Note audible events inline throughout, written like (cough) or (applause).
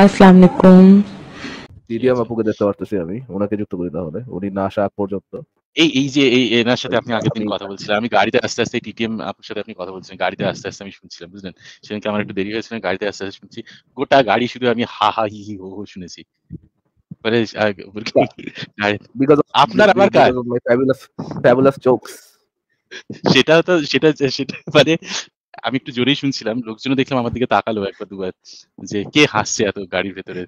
আসসালামু আলাইকুম টিডিএম দেখতে পারতেছি আমি ওনাকে যুক্ত করি তাহলে উনি না আসা পর্যন্ত এই এই যে এই এনার সাথে আপনি আগের দিন কথা বলছিলেন আমি গাড়িতে আস্তে আস্তে টিটিএম আপনার সাথে আপনি কথা বলছিলেন গাড়িতে আস্তে আস্তে আমি শুনছিলাম বুঝলেন সেদিনকে আমার একটু দেরি হয়েছিল গাড়িতে আস্তে আস্তে শুনছি গোটা গাড়ি শুধু আমি হা হা হি হি হো হো শুনেছি মানে আপনার আবার কার সেটা তো সেটা সেটা মানে আমি একটু জোরেই শুনছিলাম লোকজন দেখলাম আমার দিকে তাকালো একবার দুবার যে কে হাসছে এত গাড়ির ভেতরে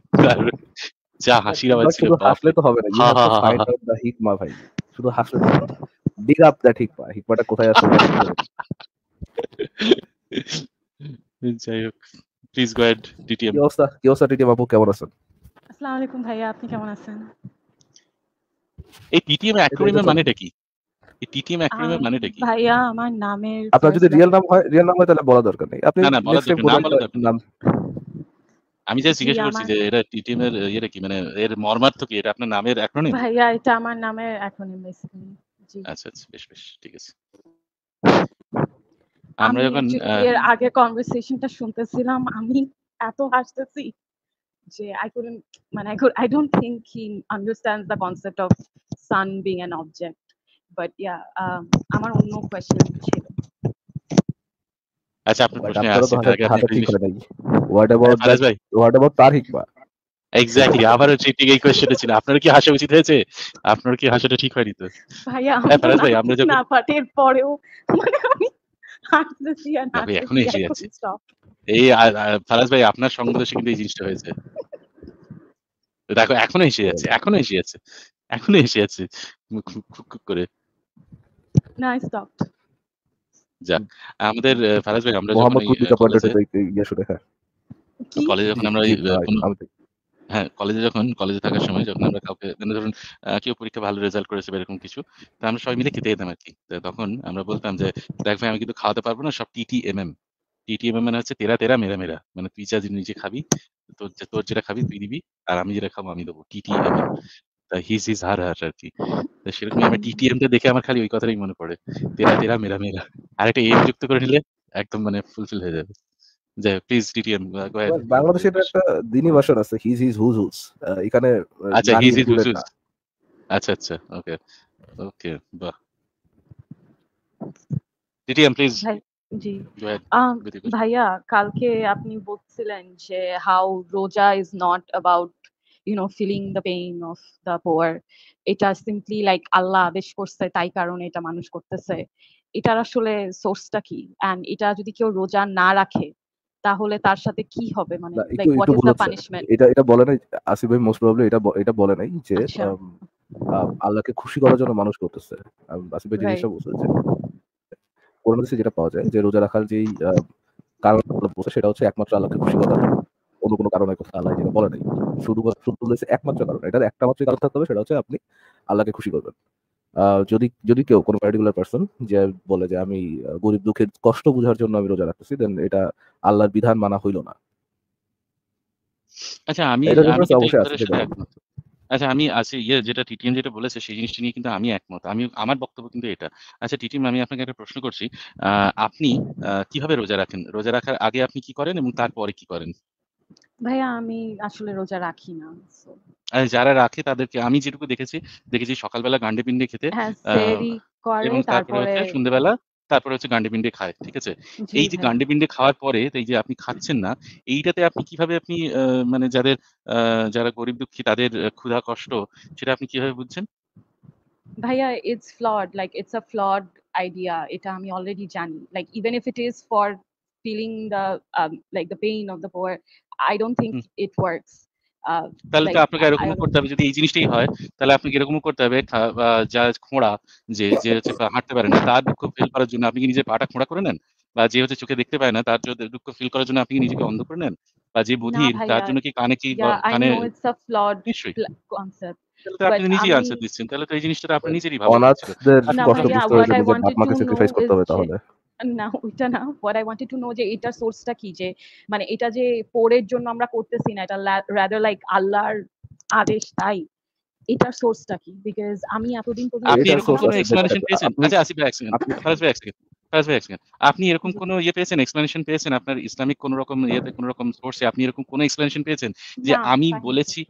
যা হাসির আওয়াজ ছিল হাসলে তো হবে না ভাই শুধু হাসলে আপ কোথায় আছে যাই হোক প্লিজ গো হেড ডিটিএম কি অবস্থা ডিটিএম আপু কেমন আছেন আসসালামু আলাইকুম ভাইয়া আপনি কেমন আছেন এই টিটিএম অ্যাক্রোনিমের মানেটা কি এই টিটি ম্যাক্রিমে মানেটা কি ভাইয়া আমার নামের আপনার যদি রিয়েল নাম হয় রিয়েল নাম হয় তাহলে বলা দরকার নেই আপনি না না বলা দরকার নাম আমি যা জিজ্ঞেস করছি যে এটা টিটিম এর এটা কি মানে এর মর্মার্থ কি এটা আপনার নামের অ্যাক্রোনিম ভাইয়া এটা আমার নামের অ্যাক্রোনিম বেসিক্যালি আচ্ছা আচ্ছা বেশ বেশ ঠিক আছে আমরা যখন এর আগে কনভারসেশনটা শুনতেছিলাম আমি এত হাসতেছি যে আই কুডন্ট মানে I could I don't think he understands concept of sun being an object but yeah um, আমার অন্য কোশ্চেন ছিল আচ্ছা আপনার প্রশ্ন আছে হোয়াট অ্যাবাউট হোয়াট অ্যাবাউট তার হিকমা এক্স্যাক্টলি আবার হচ্ছে ঠিক এই কোশ্চেনটা ছিল আপনার কি হাসি উচিত হয়েছে আপনার কি হাসিটা ঠিক হয়নি তো ভাইয়া ফারাজ হ্যাঁ, ভাই আমরা যখন না পাটের পরেও মানে আমি হাসতেছি না আমি এখন এসে যাচ্ছি এই ফারাজ ভাই আপনার সঙ্গে তো কিন্তু এই জিনিসটা হয়েছে দেখো এখনো এসে যাচ্ছে এখনো এসে যাচ্ছে এখনো এসে যাচ্ছে খুব খুব করে না স্টপড যাক আমাদের ফারাজ ভাই আমরা যখন ইয়ে হ্যাঁ। কলেজে যখন আমরা হ্যাঁ কলেজে যখন কলেজে থাকার সময় যখন আমরা কাউকে মানে ধরুন কেউ পরীক্ষা ভালো রেজাল্ট করেছে এরকম কিছু তো আমরা সবাই মিলে খেতে যেতাম আর কি তখন আমরা বলতাম যে দেখ ভাই আমি কিন্তু খাওয়াতে পারবো না সব টিটিএমএম টিটিএমএম মানে হচ্ছে তেরা তেরা মেরা মেরা মানে তুই যা নিজে খাবি তোর তোর যেটা খাবি তুই দিবি আর আমি যেটা খাবো আমি দেবো TTM his is her her আর কি সেরকম টিটিএম টা দেখে আমার খালি ওই কথাটাই মনে পড়ে তেরা তেরা মেরা মেরা আর একটা এম যুক্ত করে নিলে একদম মানে ফুলফিল হয়ে যাবে যাই প্লিজ টিটিএম বাংলাদেশে এটা একটা দিনই ভাষণ আছে হিজ ইজ হুজ হুজ এখানে আচ্ছা হিজ ইজ হুজ আচ্ছা আচ্ছা ওকে ওকে বাহ টিটিএম প্লিজ জি ভাইয়া কালকে আপনি বলছিলেন যে how roza is not about you know feeling the pain of the poor এটা সিম্পলি লাইক আল্লাহ আদেশ করছে তাই কারণে এটা মানুষ করতেছে এটার আসলে সোর্সটা কি এন্ড এটা যদি কেউ রোজা না রাখে তাহলে তার সাথে কি হবে মানে like what is the punishment এটা এটা বলে নাই আসিফ ভাই মোস্ট প্রবাবলি এটা এটা বলে নাই যে আচ্ছা। আল্লাহকে খুশি করার জন্য মানুষ করতেছে আসিফ ভাই জিনিসটা বুঝতেছে কোরআন যেটা পাওয়া যায় যে রোজা রাখার যেই কারণ সেটা হচ্ছে একমাত্র আল্লাহকে খুশি করার জন্য অন্য কোনো কারণের কথা আল্লাহ যেটা বলে নাই শুধু শুধু রয়েছে একমাত্র কারণ এটার একটা মাত্র কারণ থাকতে হবে সেটা হচ্ছে আপনি আল্লাহকে খুশি করবেন যদি যদি কেউ কোনো পার্টিকুলার পার্সন যে বলে যে আমি গরিব দুঃখের কষ্ট বোঝার জন্য আমি রোজা রাখতেছি দেন এটা আল্লাহর বিধান মানা হইল না আচ্ছা আমি আচ্ছা আমি আছে ইয়ে যেটা টিটিএম যেটা বলেছে সেই জিনিসটা নিয়ে কিন্তু আমি একমত আমি আমার বক্তব্য কিন্তু এটা আচ্ছা টিটিএম আমি আপনাকে একটা প্রশ্ন করছি আপনি কিভাবে রোজা রাখেন রোজা রাখার আগে আপনি কি করেন এবং তারপরে কি করেন ভাইয়া আমি আসলে রোজা রাখি না যারা রাখে তাদেরকে আমি যেটুকু দেখেছি দেখেছি সকালবেলা গান্ডে পিন্ডে খেতে হ্যাঁ, এবং তারপরে হচ্ছে সন্ধ্যেবেলা তারপরে হচ্ছে গান্ডে পিন্ডে খায় ঠিক আছে এই যে হ্যাঁ। গান্ডে পিন্ডে খাওয়ার পরে এই যে আপনি খাচ্ছেন না এইটাতে আপনি কিভাবে আপনি আহ, মানে যাদের আহ, যারা গরিব দুঃখী তাদের ক্ষুধা কষ্ট সেটা আপনি কিভাবে বুঝছেন ভাইয়া it's flawed like it's a flawed idea এটা আমি অলরেডি জানি like even if it is for feeling the like the pain of the poor I don't think it works তাহলে তো আপনাকে এরকম করতে হবে যদি এই জিনিসটাই হয় তাহলে আপনাকে এরকম করতে হবে যা খোঁড়া যে যে হচ্ছে হাঁটতে পারে না তার দুঃখ ফিল করার জন্য আপনি কি নিজে পাটা খোঁড়া করে নেন বা যে হচ্ছে চোখে দেখতে পায় না তার জন্য দুঃখ ফিল করার জন্য আপনি নিজেকে অন্ধ করে নেন বা যে বধির তার জন্য কি কানে কি কানে নিশ্চয়ই আপনি নিজেই আনসার তাহলে তো এই জিনিসটা আপনি নিজেরই ভাবেন অনাথদের কষ্ট বুঝতে হবে স্যাক্রিফাইস করতে হবে তাহলে (laughs) না ওইটা না what I wanted to know যে এটার সোর্সটা কি যে মানে এটা যে পোরের জন্য আমরা করতেছি না এটা রাদার লাইক আল্লাহর আদেশ তাই এটার সোর্সটা কি বিকজ আমি এতদিন পর্যন্ত আপনি এরকম কোনো এক্সপ্লেনেশন পেয়েছেন আচ্ছা আসিফ ভাই এক সেকেন্ড ফারাজ ভাই এক সেকেন্ড ফারাজ ভাই এক সেকেন্ড আপনি এরকম কোনো ইয়ে পেয়েছেন এক্সপ্লেনেশন পেয়েছেন আপনার ইসলামিক কোন রকম ইয়েতে কোনো রকম সোর্সে আপনি এরকম কোনো এক্সপ্লেনেশন পেয়েছেন যে আমি বলেছি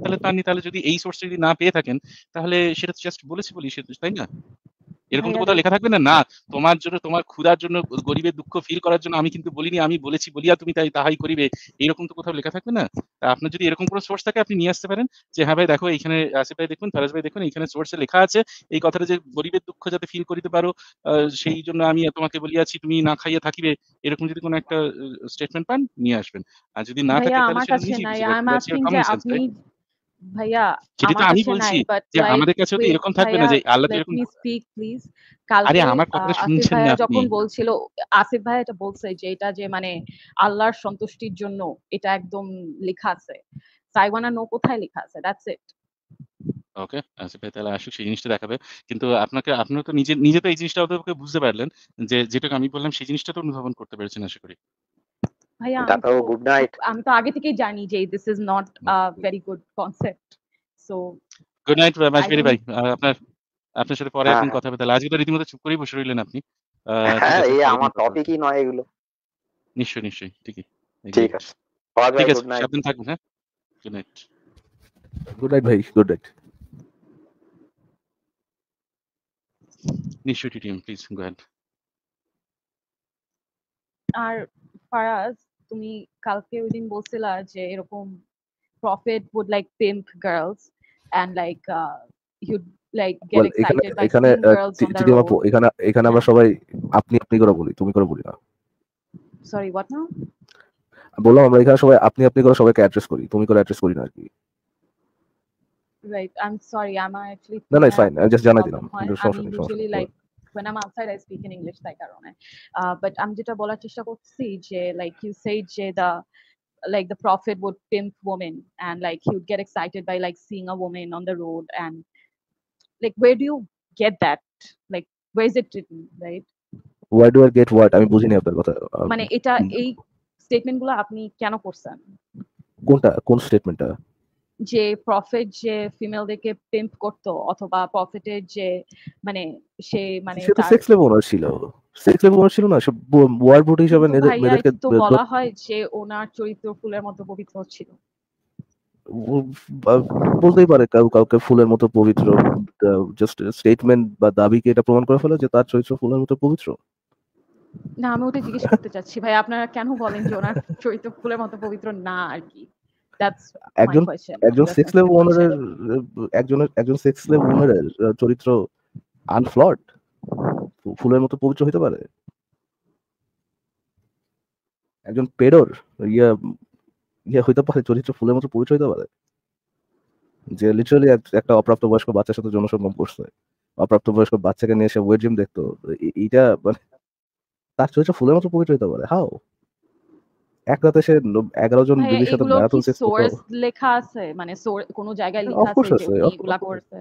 তাহলে তো আপনি তাহলে যদি এই সোর্স যদি না পেয়ে থাকেন তাহলে সেটা জাস্ট বলেছি বলি সেটা তাই না এরকম তো কোথাও লেখা থাকবে না না তোমার জন্য তোমার ক্ষুধার জন্য গরিবের দুঃখ ফিল করার জন্য আমি কিন্তু বলিনি আমি বলেছি বলিয়া তুমি তাই তাহাই করিবে এরকম তো কোথাও লেখা থাকবে না আপনার যদি এরকম কোনো সোর্স থাকে আপনি নিয়ে আসতে পারেন যে হ্যাঁ ভাই দেখো এখানে আসে ভাই দেখুন ফারাজ ভাই দেখুন এখানে সোর্সে লেখা আছে এই কথাটা যে গরিবের দুঃখ যাতে ফিল করিতে পারো সেই জন্য আমি তোমাকে বলিয়াছি তুমি না খাইয়া থাকিবে এরকম যদি কোনো একটা স্টেটমেন্ট পান নিয়ে আসবেন আর যদি না থাকে তাহলে সেটা আপনি ভাইয়া যখন বলছিল আসিফ বলছে যে এটা যে মানে আল্লাহর সন্তুষ্টির জন্য এটা একদম লেখা আছে সাইওয়ানা নো কোথায় লেখা আছে দ্যাটস ওকে আচ্ছা ভাই তাহলে আসুক সেই জিনিসটা দেখাবে কিন্তু আপনাকে আপনার তো নিজে নিজে তো এই জিনিসটা বুঝতে পারলেন যে যেটা আমি বললাম সেই জিনিসটা তো অনুধাবন করতে পেরেছেন আশা করি ভাইয়া গুড নাইট আমি তো আগে থেকেই জানি যে this is not a very good concept so good night ভাই আপনার আপনার সাথে পরে এখন হ্যাঁ। কথা আজকে তো রীতিমতো চুপ করেই বসে রইলেন আপনি (laughs) হ্যাঁ এই আমার টপিকই নয় এগুলো নিশ্চয়ই নিশ্চয়ই ঠিকই ঠিক আছে ঠিক আছে সাবধান থাকবেন হ্যাঁ গুড নাইট গুড নাইট ভাই গুড নাইট নিশ্চয়ই টিম প্লিজ গো আর ফারাজ তুমি কালকে ওই দিন বলছিলা যে এরকম profit would like pimp girls and like you like get excited by এখানে uh, এখানে এখানে আমরা সবাই আপনি আপনি করে বলি তুমি করে বলি না সরি হোয়াট নাও বললাম আমরা এখানে সবাই আপনি আপনি করে সবাইকে অ্যাড্রেস করি তুমি করে অ্যাড্রেস করি না আর কি right I am sorry I am actually না না ফাইন আই জাস্ট জানাই দিলাম সমস্যা নেই like when I'm outside, I speak in English তাই কারণে uh, but আমি যেটা বলার চেষ্টা করছি যে like you say যে the like the prophet would pimp women and like he would get excited by like seeing a woman on the road and like where do you get that like where is it written right where do I get what I আমি বুঝিনি আপনার কথা মানে um, এটা এই স্টেটমেন্টগুলো আপনি কেন করছেন কোনটা কোন স্টেটমেন্টটা যে প্রফেট যে ফিমেল দেখে পিম্প করত অথবা প্রফেটের যে মানে সে মানে সেটা সেক্স লেভ ওনার ছিল সেক্স লেভ ওনার ছিল না সব ওয়ার বডি হিসেবে মেয়েদেরকে তো বলা হয় যে ওনার চরিত্র ফুলের মতো পবিত্র ছিল বলতেই পারে কাউকে ফুলের মতো পবিত্র জাস্ট স্টেটমেন্ট বা দাবিকে এটা প্রমাণ করে ফেলে যে তার চরিত্র ফুলের মতো পবিত্র না আমি ওটা জিজ্ঞেস করতে চাচ্ছি ভাই আপনারা কেন বলেন যে ওনার চরিত্র ফুলের মতো পবিত্র না আর কি একজন একজন সিক্স লেভেল ওনারের একজনের একজন সিক্স লেভেল ওনারের চরিত্র আনফ্লড ফুলের মতো পবিত্র হইতে পারে একজন পেডোর ইয়া ইয়া হইতে পারে চরিত্র ফুলের মতো পবিত্র হইতে পারে যে লিটারালি একটা অপ্রাপ্ত বয়স্ক বাচ্চার সাথে জনসংগম করছে অপ্রাপ্ত বয়স্ক বাচ্চাকে নিয়ে এসে ওয়েট জিম দেখতো এটা মানে তার চরিত্র ফুলের মতো পবিত্র হইতে পারে হাও এক রাতে সে এগারো জন দিদির সাথে ম্যারাথন শেষ লেখা আছে মানে কোন জায়গায় লেখা আছে যে এগুলা করছে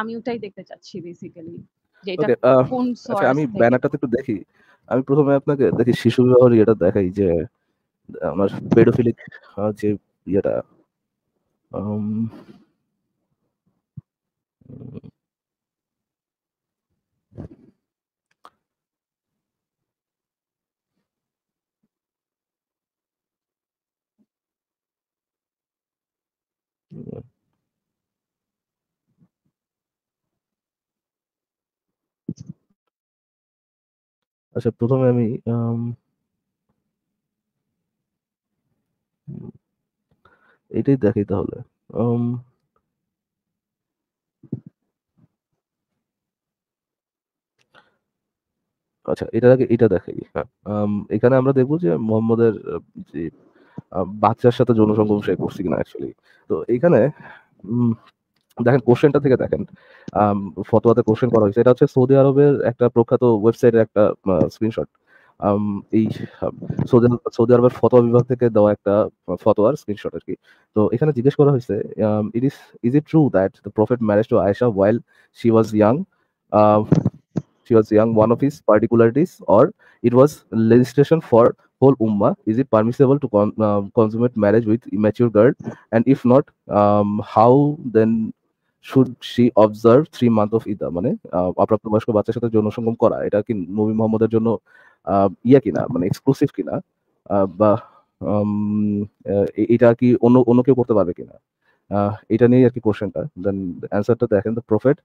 আমি ওটাই দেখতে চাচ্ছি বেসিক্যালি আচ্ছা, আমি ব্যানারটাতে একটু দেখি আমি প্রথমে আপনাকে দেখি শিশু বিবাহের ইয়েটা দেখাই যে আমার পেডোফিলিক যে ইয়েটা আচ্ছা প্রথমে আমি এটাই দেখাই তাহলে আচ্ছা এটা এটা দেখাই হ্যাঁ এখানে আমরা দেখবো যে মোহাম্মদের যে বাচ্চার সাথে যৌন সঙ্গম সে করছে কিনা অ্যাকচুয়ালি তো এখানে দেখেন কোশ্চেনটা থেকে দেখেন ফতোয়াতে কোশ্চেন করা হয়েছে এটা হচ্ছে সৌদি আরবের একটা প্রখ্যাত ওয়েবসাইটের একটা স্ক্রিনশট এই সৌদি সৌদি আরবের ফতোয়া বিভাগ থেকে দেওয়া একটা ফতোয়ার স্ক্রিনশট আর কি তো এখানে জিজ্ঞেস করা হয়েছে it is is it true that the prophet marriage to Aisha while she was young she was young one of his particularities or it was legislation for whole ummah is it permissible to consummate marriage with immature girl and if not how then should she observe three month of iddah মানে অপ্রাপ্ত uh, বয়স্ক বাচ্চার সাথে যৌন সঙ্গম করা এটা কি নবী মোহাম্মদের জন্য um, ইয়া কিনা মানে এক্সক্লুসিভ কিনা uh, বা um, এটা কি অন্য অন্য কেউ করতে পারবে কিনা uh, এটা নিয়ে আর কি কোশ্চেনটা দেন অ্যান্সারটা দেখেন দ্য প্রফেট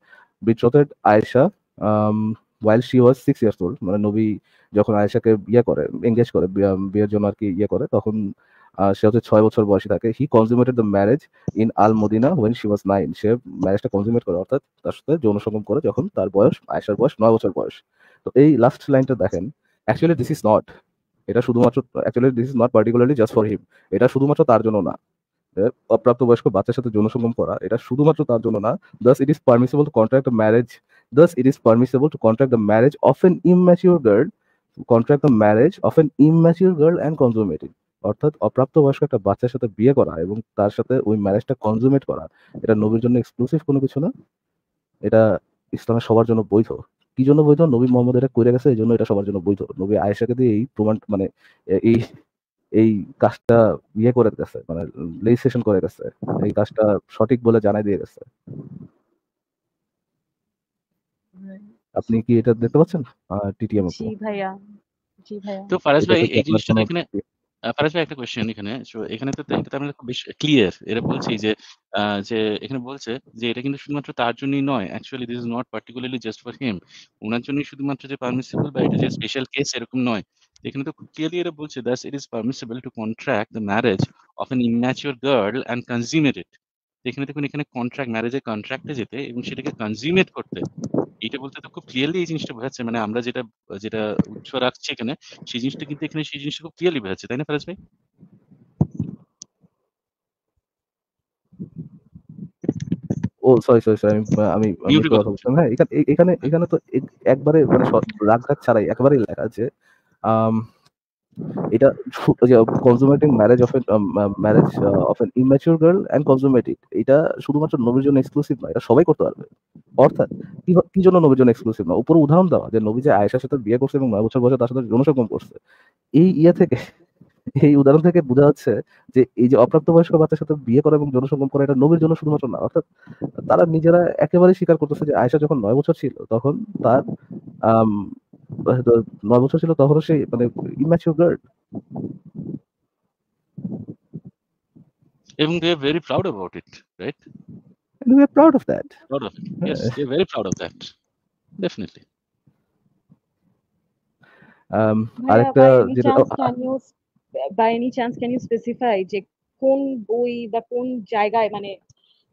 বিচ্রতের Aisha um, while she was six years old মানে নবী যখন আয়েশাকে ইয়ে করে এঙ্গেজ করে বিয়ের জন্য আর কি ইয়ে করে তখন সে হচ্ছে ছয় বছর বয়সে থাকে he consummated the marriage in Al Madinah when she was nine সে ম্যারেজটা কনজিউমেট করে অর্থাৎ তার সাথে যৌন সঙ্গম করে যখন তার বয়স আয়েশার বয়স নয় বছর বয়স তো এই লাস্ট লাইনটা দেখেন অ্যাকচুয়ালি দিস ইজ নট এটা শুধুমাত্র actually this is not particularly just for him এটা শুধুমাত্র তার জন্য না বয়স্ক বাচ্চার সাথে যৌন সঙ্গম করা এটা শুধুমাত্র তার জন্য না thus it is permissible to contract marriage Thus, it is permissible to contract the marriage of an immature girl, contract the marriage of an immature girl and consummate it. অর্থাৎ অপ্রাপ্তবয়স্ক একটা বাচ্চার সাথে বিয়ে করা এবং তার সাথে ওই ম্যারেজটা কনজুমেট করা এটা নবীর জন্য এক্সক্লুসিভ কোনো কিছু না এটা ইসলামের সবার জন্য বৈধ কি জন্য বৈধ নবী মোহাম্মদ এটা করে গেছে এই জন্য এটা সবার জন্য বৈধ নবী আয়েশাকে দিয়ে এই প্রমাণ মানে এই এই কাজটা ইয়ে করে গেছে মানে লেজিস্লেশন করে গেছে এই কাজটা সঠিক বলে জানাই দিয়ে গেছে আপনি কি এটা দেখতে পাচ্ছেন টিটিএম জি ভাইয়া তো ফারাজ ভাই এই জিনিসটা এখানে ফারাজ ভাই একটা এখানে সো এখানে তো আমরা খুব ক্লিয়ার বলছি যে যে এখানে বলছে যে এটা কিন্তু শুধুমাত্র তার জন্যই নয় actually this is not particularly just for him ওনার জন্যই শুধুমাত্র যে পারমিসিবল বা এটা যে স্পেশাল কেস এরকম নয় এখানে তো ক্লিয়ারলি এটা বলছে thus it is permissible to contract the marriage of an immature girl and consummate it যেখানে দেখুন এখানে কন্ট্রাক্ট ম্যারেজের কন্ট্রাক্টে যেতে এবং সেটাকে কনজিউমেট করতে এটা বলতে তো খুব ক্লিয়ারলি এই জিনিসটা বোঝাচ্ছে মানে আমরা যেটা যেটা উচ্চ রাখছি এখানে সেই জিনিসটা কিন্তু এখানে সেই জিনিসটা খুব ক্লিয়ারলি বোঝাচ্ছে তাই না ফেরাজ ভাই ও সরি সরি সরি আমি আমি হ্যাঁ, এখানে এখানে তো একবারে মানে রাগ রাগ ছাড়াই একবারেই লেখা আছে এটা consummating marriage of marriage of an immature girl and consummative এটা শুধুমাত্র নবীর জন্য এক্সক্লুসিভ নয় এটা সবাই করতে পারবে অর্থাৎ কি জন্য নবীর জন্য এক্সক্লুসিভ না উপর উদাহরণ দেওয়া যে নবী যে আয়েশার সাথে বিয়ে করছে এবং নয় বছর বয়সে তার সাথে যৌনসঙ্গম করছে এই ইয়ে থেকে এই উদাহরণ থেকে বোঝা যাচ্ছে যে এই যে অপ্রাপ্ত বয়স্ক বাচ্চার সাথে বিয়ে করা এবং যৌনসঙ্গম করা এটা নবীর জন্য শুধুমাত্র না অর্থাৎ তারা নিজেরা একেবারে স্বীকার করতেছে যে আয়েশা যখন নয় বছর ছিল তখন তার আহ um, নয় বছর ছিল তখনও সে মানে ইম্যাচিউর গার্ড এবং they are very proud about it right and we are proud of that proud of it yes we are very proud of that definitely um আরেকটা যেটা by any chance can you specify যে কোন বই বা কোন জায়গায় মানে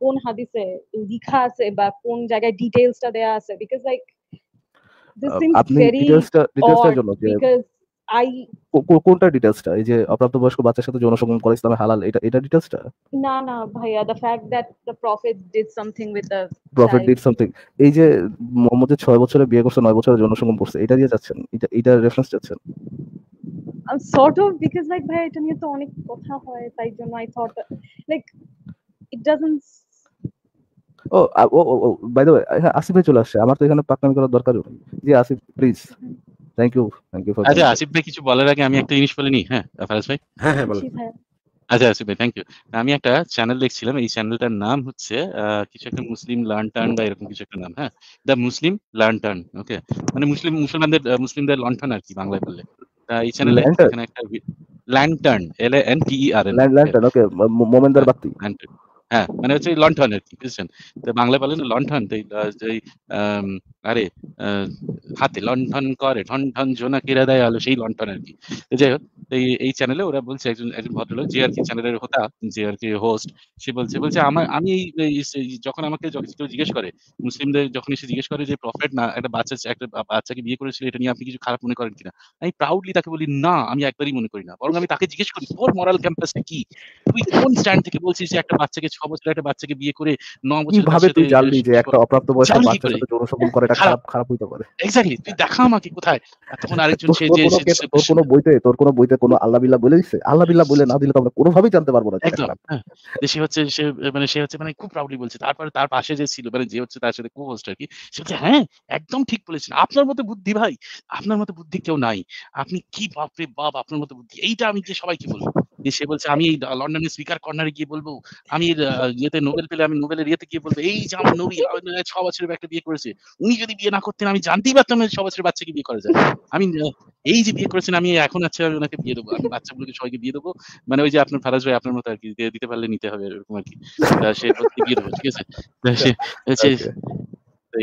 কোন হাদিসে লিখা আছে বা কোন জায়গায় ডিটেইলসটা দেয়া আছে বিকজ লাইক আপনি ডিটেইলসটা ডিটেইলসটা জন্য এই যে অপ্রাপ্তবয়স্ক বাচ্চার সাথে যৌন সঙ্গম হালাল এটা এটা ডিটেইলসটা না না ভাইয়া the fact that the prophet did something with did something এই যে মোহাম্মদের 6 বছরে বিয়ে করছে 9 বছরে যৌন করছে এটা দিয়ে যাচ্ছেন এটা এটা রেফারেন্স যাচ্ছেন সর্ট অফ বিকজ লাইক ভাই এটা নিয়ে তো অনেক কথা হয় তাই জন্য I thought like it oh oh oh by the way আসিফে চলে আসছে আমার তো এখানে পাকনামি করার দরকার ji Asif please thank you thank you for আচ্ছা আসিফ ভাই কিছু বলার আগে আমি একটা জিনিস বলে নিই হ্যাঁ ফারাজ ভাই হ্যাঁ হ্যাঁ বলো আচ্ছা আসিফ ভাই থ্যাংক ইউ আমি একটা চ্যানেল দেখছিলাম এই চ্যানেলটার নাম হচ্ছে কিছু একটা মুসলিম লান্টার্ন বা এরকম কিছু একটা নাম হ্যাঁ দ্য মুসলিম লান্টার্ন ওকে মানে মুসলিম মুসলমানদের মুসলিমদের লন্টন আর কি বাংলায় বললে এই চ্যানেলে এখানে একটা lantern L N T R lantern okay মোমেনদার হ্যাঁ, বাতি ল্যান্টার্ন হ্যাঁ মানে হচ্ছে লন্ঠন আর কি বুঝছেন তো বাংলায় বলে না লন্ঠন তো এই আরে হাতে লন্ঠন করে ঠন ঠন ঠনঠন কিরা দেয় আলো সেই লন্ঠন আর কি যাই হোক এই এই চ্যানেলে ওরা বলছে একজন একজন ভদ্রলোক যে আর কি চ্যানেলের হোতা যে আর কি হোস্ট সে বলছে বলছে আমার আমি এই যখন আমাকে যখন কেউ জিজ্ঞেস করে মুসলিমদের যখন এসে জিজ্ঞেস করে যে প্রফেট না একটা বাচ্চা একটা বাচ্চাকে বিয়ে করেছিল এটা নিয়ে আপনি কিছু খারাপ মনে করেন কিনা আমি প্রাউডলি তাকে বলি না আমি একবারই মনে করি না বরং আমি তাকে জিজ্ঞেস করি তোর মরাল ক্যাম্পাস কি তুই কোন স্ট্যান্ড থেকে বলছিস যে একটা বাচ্চাকে ছ বছর একটা বাচ্চাকে বিয়ে করে ন বছর ভাবে তুই জানলি যে একটা অপ্রাপ্ত বয়সের বাচ্চার সাথে যৌন সম্পর্ক করে খারাপ খারাপ হইতে পারে এক্স্যাক্টলি তুই দেখা আমাকে কোথায় তখন আরেকজন সে যে তোর কোনো বইতে তোর কোনো বইতে কোনো আল্লাহ বিল্লাহ বলে দিছে আল্লাহ বিল্লাহ বলে না দিলে তো আমরা জানতে পারবো না একদম হ্যাঁ। সে হচ্ছে সে মানে সে হচ্ছে মানে খুব প্রাউডলি বলছে তারপরে তার পাশে যে ছিল মানে যে হচ্ছে তার সাথে আর কি সে হ্যাঁ একদম ঠিক বলেছেন আপনার মতো বুদ্ধি ভাই আপনার মতো বুদ্ধি কেউ নাই আপনি কি বাপরে বাপ আপনার মতো বুদ্ধি এইটা আমি যে সবাইকে বলবো যে সে বলছে আমি এই লন্ডনের স্পিকার কর্নারে গিয়ে বলবো আমি ইয়েতে নোবেল পেলে আমি নোবেলের ইয়েতে গিয়ে বলবো এই যে আমার নবী মানে ছ বছরের একটা বিয়ে করেছে উনি যদি বিয়ে না করতেন আমি জানতেই পারতাম ছ বছরের বাচ্চাকে বিয়ে করা যায় আমি এই যে বিয়ে করেছেন আমি এখন আচ্ছা আমি ওনাকে বিয়ে দেবো আমি বাচ্চাগুলোকে সবাইকে বিয়ে দেবো মানে ওই যে আপনার ফারাজ ভাই আপনার মতো আর কি দিতে পারলে নিতে হবে এরকম আর কি সে বিয়ে দেবো ঠিক আছে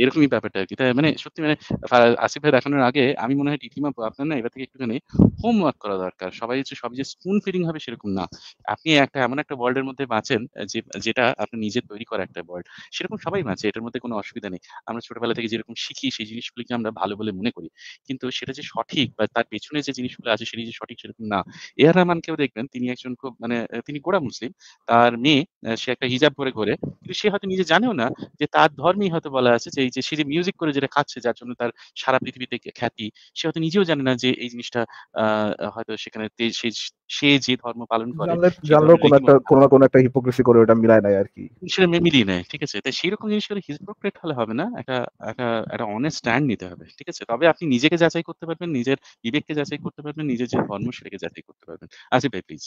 এরকমই ব্যাপারটা আর কি তাই মানে সত্যি মানে আসিফ ভাই দেখানোর আগে আমি মনে হয় ডিটিমা আপনার না এবার থেকে একটুখানি হোমওয়ার্ক করা দরকার সবাই হচ্ছে সব যে স্পুন ফিডিং হবে সেরকম না আপনি একটা এমন একটা ওয়ার্ল্ডের মধ্যে বাঁচেন যে যেটা আপনি নিজে তৈরি করা একটা ওয়ার্ল্ড সেরকম সবাই বাঁচে এটার মধ্যে কোনো অসুবিধা নেই আমরা ছোটবেলা থেকে যেরকম শিখি সেই জিনিসগুলিকে আমরা ভালো বলে মনে করি কিন্তু সেটা যে সঠিক বা তার পেছনে যে জিনিসগুলো আছে সেটি যে সঠিক সেরকম না এআর রহমানকেও দেখবেন তিনি একজন খুব মানে তিনি গোড়া মুসলিম তার মেয়ে সে একটা হিজাব পরে ঘোরে কিন্তু সে হয়তো নিজে জানেও না যে তার ধর্মেই হয়তো বলা আছে যে এই যে সে যে মিউজিক করে যেটা খাচ্ছে যার জন্য তার সারা পৃথিবীতে খ্যাতি সে হয়তো নিজেও জানে না যে এই জিনিসটা আহ হয়তো সেখানে সে যে ধর্ম পালন করে জানলেও কোনো একটা কোনো হিপোক্রেসি করে ওটা মিলায় নাই আর কি সেটা মিলিয়ে নেয় ঠিক আছে তাই সেরকম জিনিস করে হিপোক্রেট হলে হবে না একটা একটা একটা অনেস্ট স্ট্যান্ড নিতে হবে ঠিক আছে তবে আপনি নিজেকে যাচাই করতে পারবেন নিজের বিবেককে যাচাই করতে পারবেন নিজের যে ধর্ম সেটাকে যাচাই করতে পারবেন আচ্ছা ভাই প্লিজ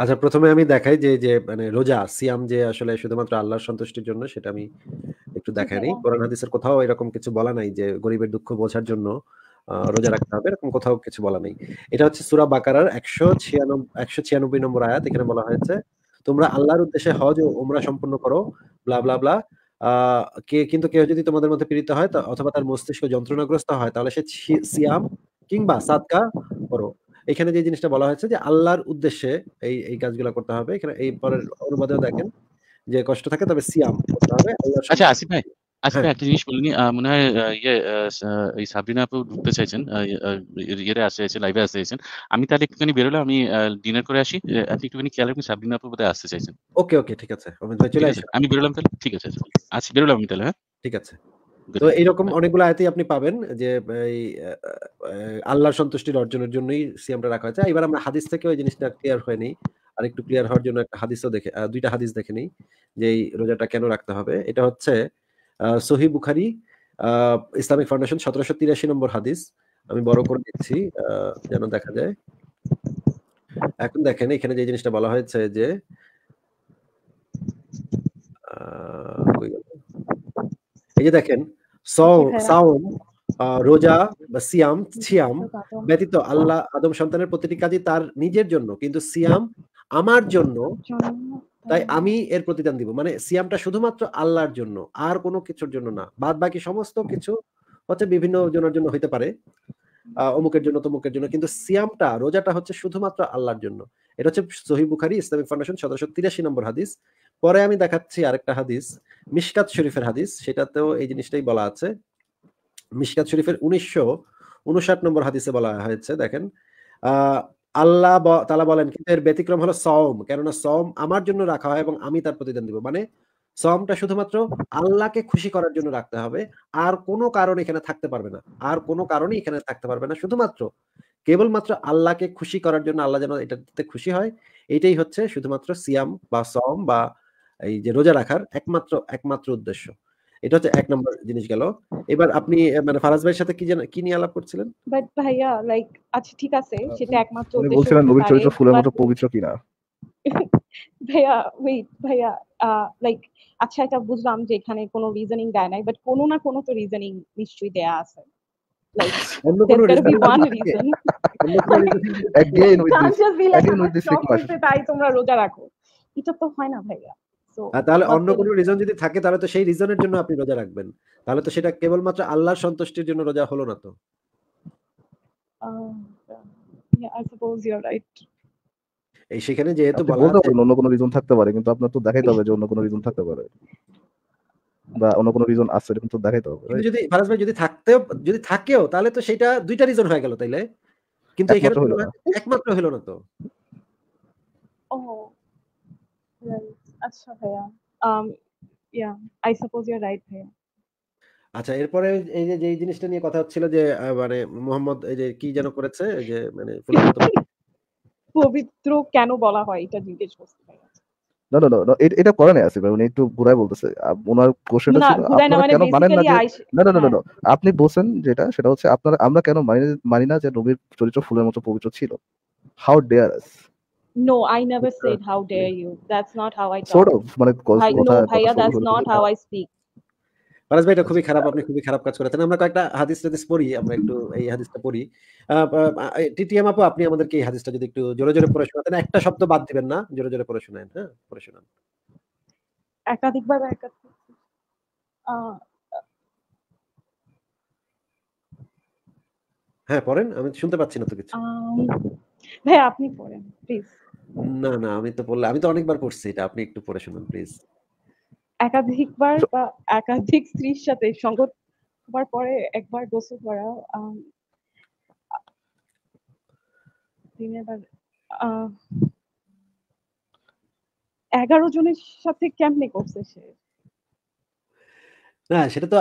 আচ্ছা প্রথমে আমি দেখাই যে যে মানে রোজা সিয়াম যে আসলে শুধুমাত্র আল্লাহর সন্তুষ্টির জন্য সেটা আমি একটু দেখাই নি হ্যাঁ। কোরআন হাদিসের কোথাও এরকম কিছু বলা নাই যে গরিবের দুঃখ বোঝার জন্য রোজা রাখতে হবে এরকম কোথাও কিছু বলা নেই এটা হচ্ছে সুরা বাকারার একশো ছিয়ানব্বই একশো ছিয়ানব্বই নম্বর আয়াত এখানে বলা হয়েছে তোমরা আল্লাহর উদ্দেশ্যে হজ ও ওমরা সম্পন্ন করো ব্লা ব্লা ব্লা কে কিন্তু কেউ যদি তোমাদের মধ্যে পীড়িত হয় অথবা তার মস্তিষ্ক যন্ত্রণাগ্রস্ত হয় তাহলে সে সিয়াম কিংবা সাদকা করো এখানে যে জিনিসটা বলা হয়েছে যে আল্লাহর উদ্দেশ্যে এই এই কাজগুলো করতে হবে এখানে এই পরের অনুবাদেও দেখেন যে কষ্ট থাকে তবে সিয়াম করতে আচ্ছা আসিফ ভাই আসলে হ্যাঁ। একটা জিনিস বলিনি মনে হয় ইয়ে এই সাবিনা আপু ঢুকতে চাইছেন ইয়ে, ইয়েরে আসে আছে লাইভে আসতে চাইছেন আমি তাহলে একটুখানি বেরোলে আমি ডিনার করে আসি আপনি একটুখানি খেয়াল রাখবেন সাবিনা আপু বোধহয় আসতে চাইছেন ওকে ওকে ঠিক আছে আমি বেরোলাম তাহলে ঠিক আছে আসি আচ্ছা, বেরোলাম আমি তাহলে হ্যাঁ ঠিক আছে তো এরকম অনেকগুলো আয়াতেই আপনি পাবেন যে এই আল্লাহর সন্তুষ্টির অর্জনের জন্যই সিএমটা রাখা হয়েছে এবার আমরা হাদিস থেকে ওই জিনিসটা ক্লিয়ার হয়নি আর একটু ক্লিয়ার হওয়ার জন্য একটা হাদিসও দেখে দুইটা হাদিস দেখে নিই যে এই রোজাটা কেন রাখতে হবে এটা হচ্ছে সহি বুখারি ইসলামিক ফাউন্ডেশন সতেরোশো তিরাশি নম্বর হাদিস আমি বড় করে দিচ্ছি যেন দেখা যায় এখন দেখেন এখানে যে জিনিসটা বলা হয়েছে যে এই যে দেখেন হ্যাঁ। রোজা বা সিয়াম ব্যতীত আল্লাহ আদম সন্তানের প্রতিটি কাজই তার নিজের জন্য কিন্তু সিয়াম আমার জন্য তাই হ্যাঁ। আমি এর প্রতিদান দিব মানে সিয়ামটা শুধুমাত্র আল্লাহর জন্য আর কোনো কিছুর জন্য না বাদ বাকি সমস্ত কিছু হচ্ছে বিভিন্ন জনের জন্য হইতে পারে অমুকের জন্য তমুকের জন্য কিন্তু সিয়ামটা রোজাটা হচ্ছে শুধুমাত্র আল্লাহর জন্য এটা হচ্ছে সহি বুখারি ইসলামিক ফাউন্ডেশন সতেরোশো তিরাশি নম্বর হাদিস পরে আমি দেখাচ্ছি আরেকটা হাদিস মিশকাত শরীফের হাদিস সেটাতেও এই জিনিসটাই বলা আছে মিশকাত শরীফের উনিশশো উনষাট নম্বর হাদিসে বলা হয়েছে দেখেন আল্লাহ তালা বলেন কিন্তু এর ব্যতিক্রম হলো সম কেননা সম আমার জন্য রাখা হয় এবং আমি তার প্রতিদান দিব মানে সমটা শুধুমাত্র আল্লাহকে খুশি করার জন্য রাখতে হবে আর কোনো কারণ এখানে থাকতে পারবে না আর কোনো কারণে এখানে থাকতে পারবে না শুধুমাত্র কেবলমাত্র আল্লাহকে খুশি করার জন্য আল্লাহ যেন এটাতে খুশি হয় এটাই হচ্ছে শুধুমাত্র সিয়াম বা সম বা এই যে রোজা রাখার একমাত্র একমাত্র উদ্দেশ্য এটা হচ্ছে এক নম্বর জিনিস গেল এবার আপনি মানে ফারাজ ভাইয়ের সাথে কি কি নিয়ে আলাপ করছিলেন বাট ভাইয়া লাইক আচ্ছা ঠিক আছে আচ্ছা। সেটা একমাত্র মানে উদ্দেশ্য বলছিলেন নবীর চরিত্র ফুলের মতো পবিত্র কিনা (laughs) ভাইয়া ওয়েট ভাইয়া লাইক আচ্ছা এটা বুঝলাম যে এখানে কোনো রিজনিং দেয় নাই বাট কোনো না কোনো তো রিজনিং নিশ্চয়ই দেয়া আছে (laughs) তোমরা রোজা রাখো এটা তো হয় না ভাইয়া তাহলে অন্য কোনো রিজন যদি থাকে তাহলে তো সেই রিজনের জন্য আপনি রোজা রাখবেন তাহলে তো সেটা কেবলমাত্র আল্লাহর সন্তুষ্টির জন্য রোজা হলো না তো um, এই সেখানে যেহেতু অন্য কোনো রিজন থাকতে পারে কিন্তু আপনার তো দেখাইতে হবে যে অন্য কোনো রিজন থাকতে পারে বা অন্য কোনো রিজন আছে এরকম তো দেখাইতে হবে যদি ফারাজ ভাই যদি থাকতেও যদি থাকেও তাহলে তো সেটা দুইটা রিজন হয়ে গেল তাইলে কিন্তু এখানে একমাত্র হলো না তো ও oh, আচ্ছা ভাইয়া um yeah I suppose you're right ভাইয়া আচ্ছা এরপরে এই যে এই জিনিসটা নিয়ে কথা হচ্ছিল যে মানে মোহাম্মদ এই যে কি যেন করেছে যে মানে (laughs) পবিত্র কেন বলা হয় এটা জিজ্ঞেস করতে এটা করে নাই আসিফ উনি একটু ঘুরায় বলতেছে ওনার কোশ্চেনটা ছিল আপনারা মানে কেন মানেন না না না না হ্যাঁ। না আপনি বলছেন যেটা সেটা হচ্ছে আপনারা আমরা কেন মানি না যে নবীর চরিত্র ফুলের মতো পবিত্র ছিল how dare us No, I never uh, said how dare you. That's not how I talk. Sort of. মানে no, bhaiya that's not how I speak. মানাজ এটা খুবই খারাপ আপনি খুবই খারাপ কাজ করেছেন আমরা কয়েকটা হাদিস টাদিস পড়ি আমরা একটু এই হাদিসটা পড়ি টিটিএম আপু আপনি আমাদেরকে এই হাদিসটা যদি একটু জোরে জোরে পড়ে শোনাতেন একটা শব্দ বাদ দিবেন না জোরে জোরে পড়ে শোনান হ্যাঁ পড়ে শোনান একাধিকবার একাধিক হ্যাঁ পড়েন আমি শুনতে পাচ্ছি না তো কিছু ভাই আপনি পড়েন প্লিজ না না আমি তো বললাম আমি তো অনেকবার করছি এটা আপনি একটু পড়ে শুনুন প্লিজ একাধিকবার বা একাধিক স্ত্রীর সাথে সঙ্গত হওয়ার পরে একবার গোসল করা দিনে এগারো জনের সাথে কেমনে করছে সে না সেটা তো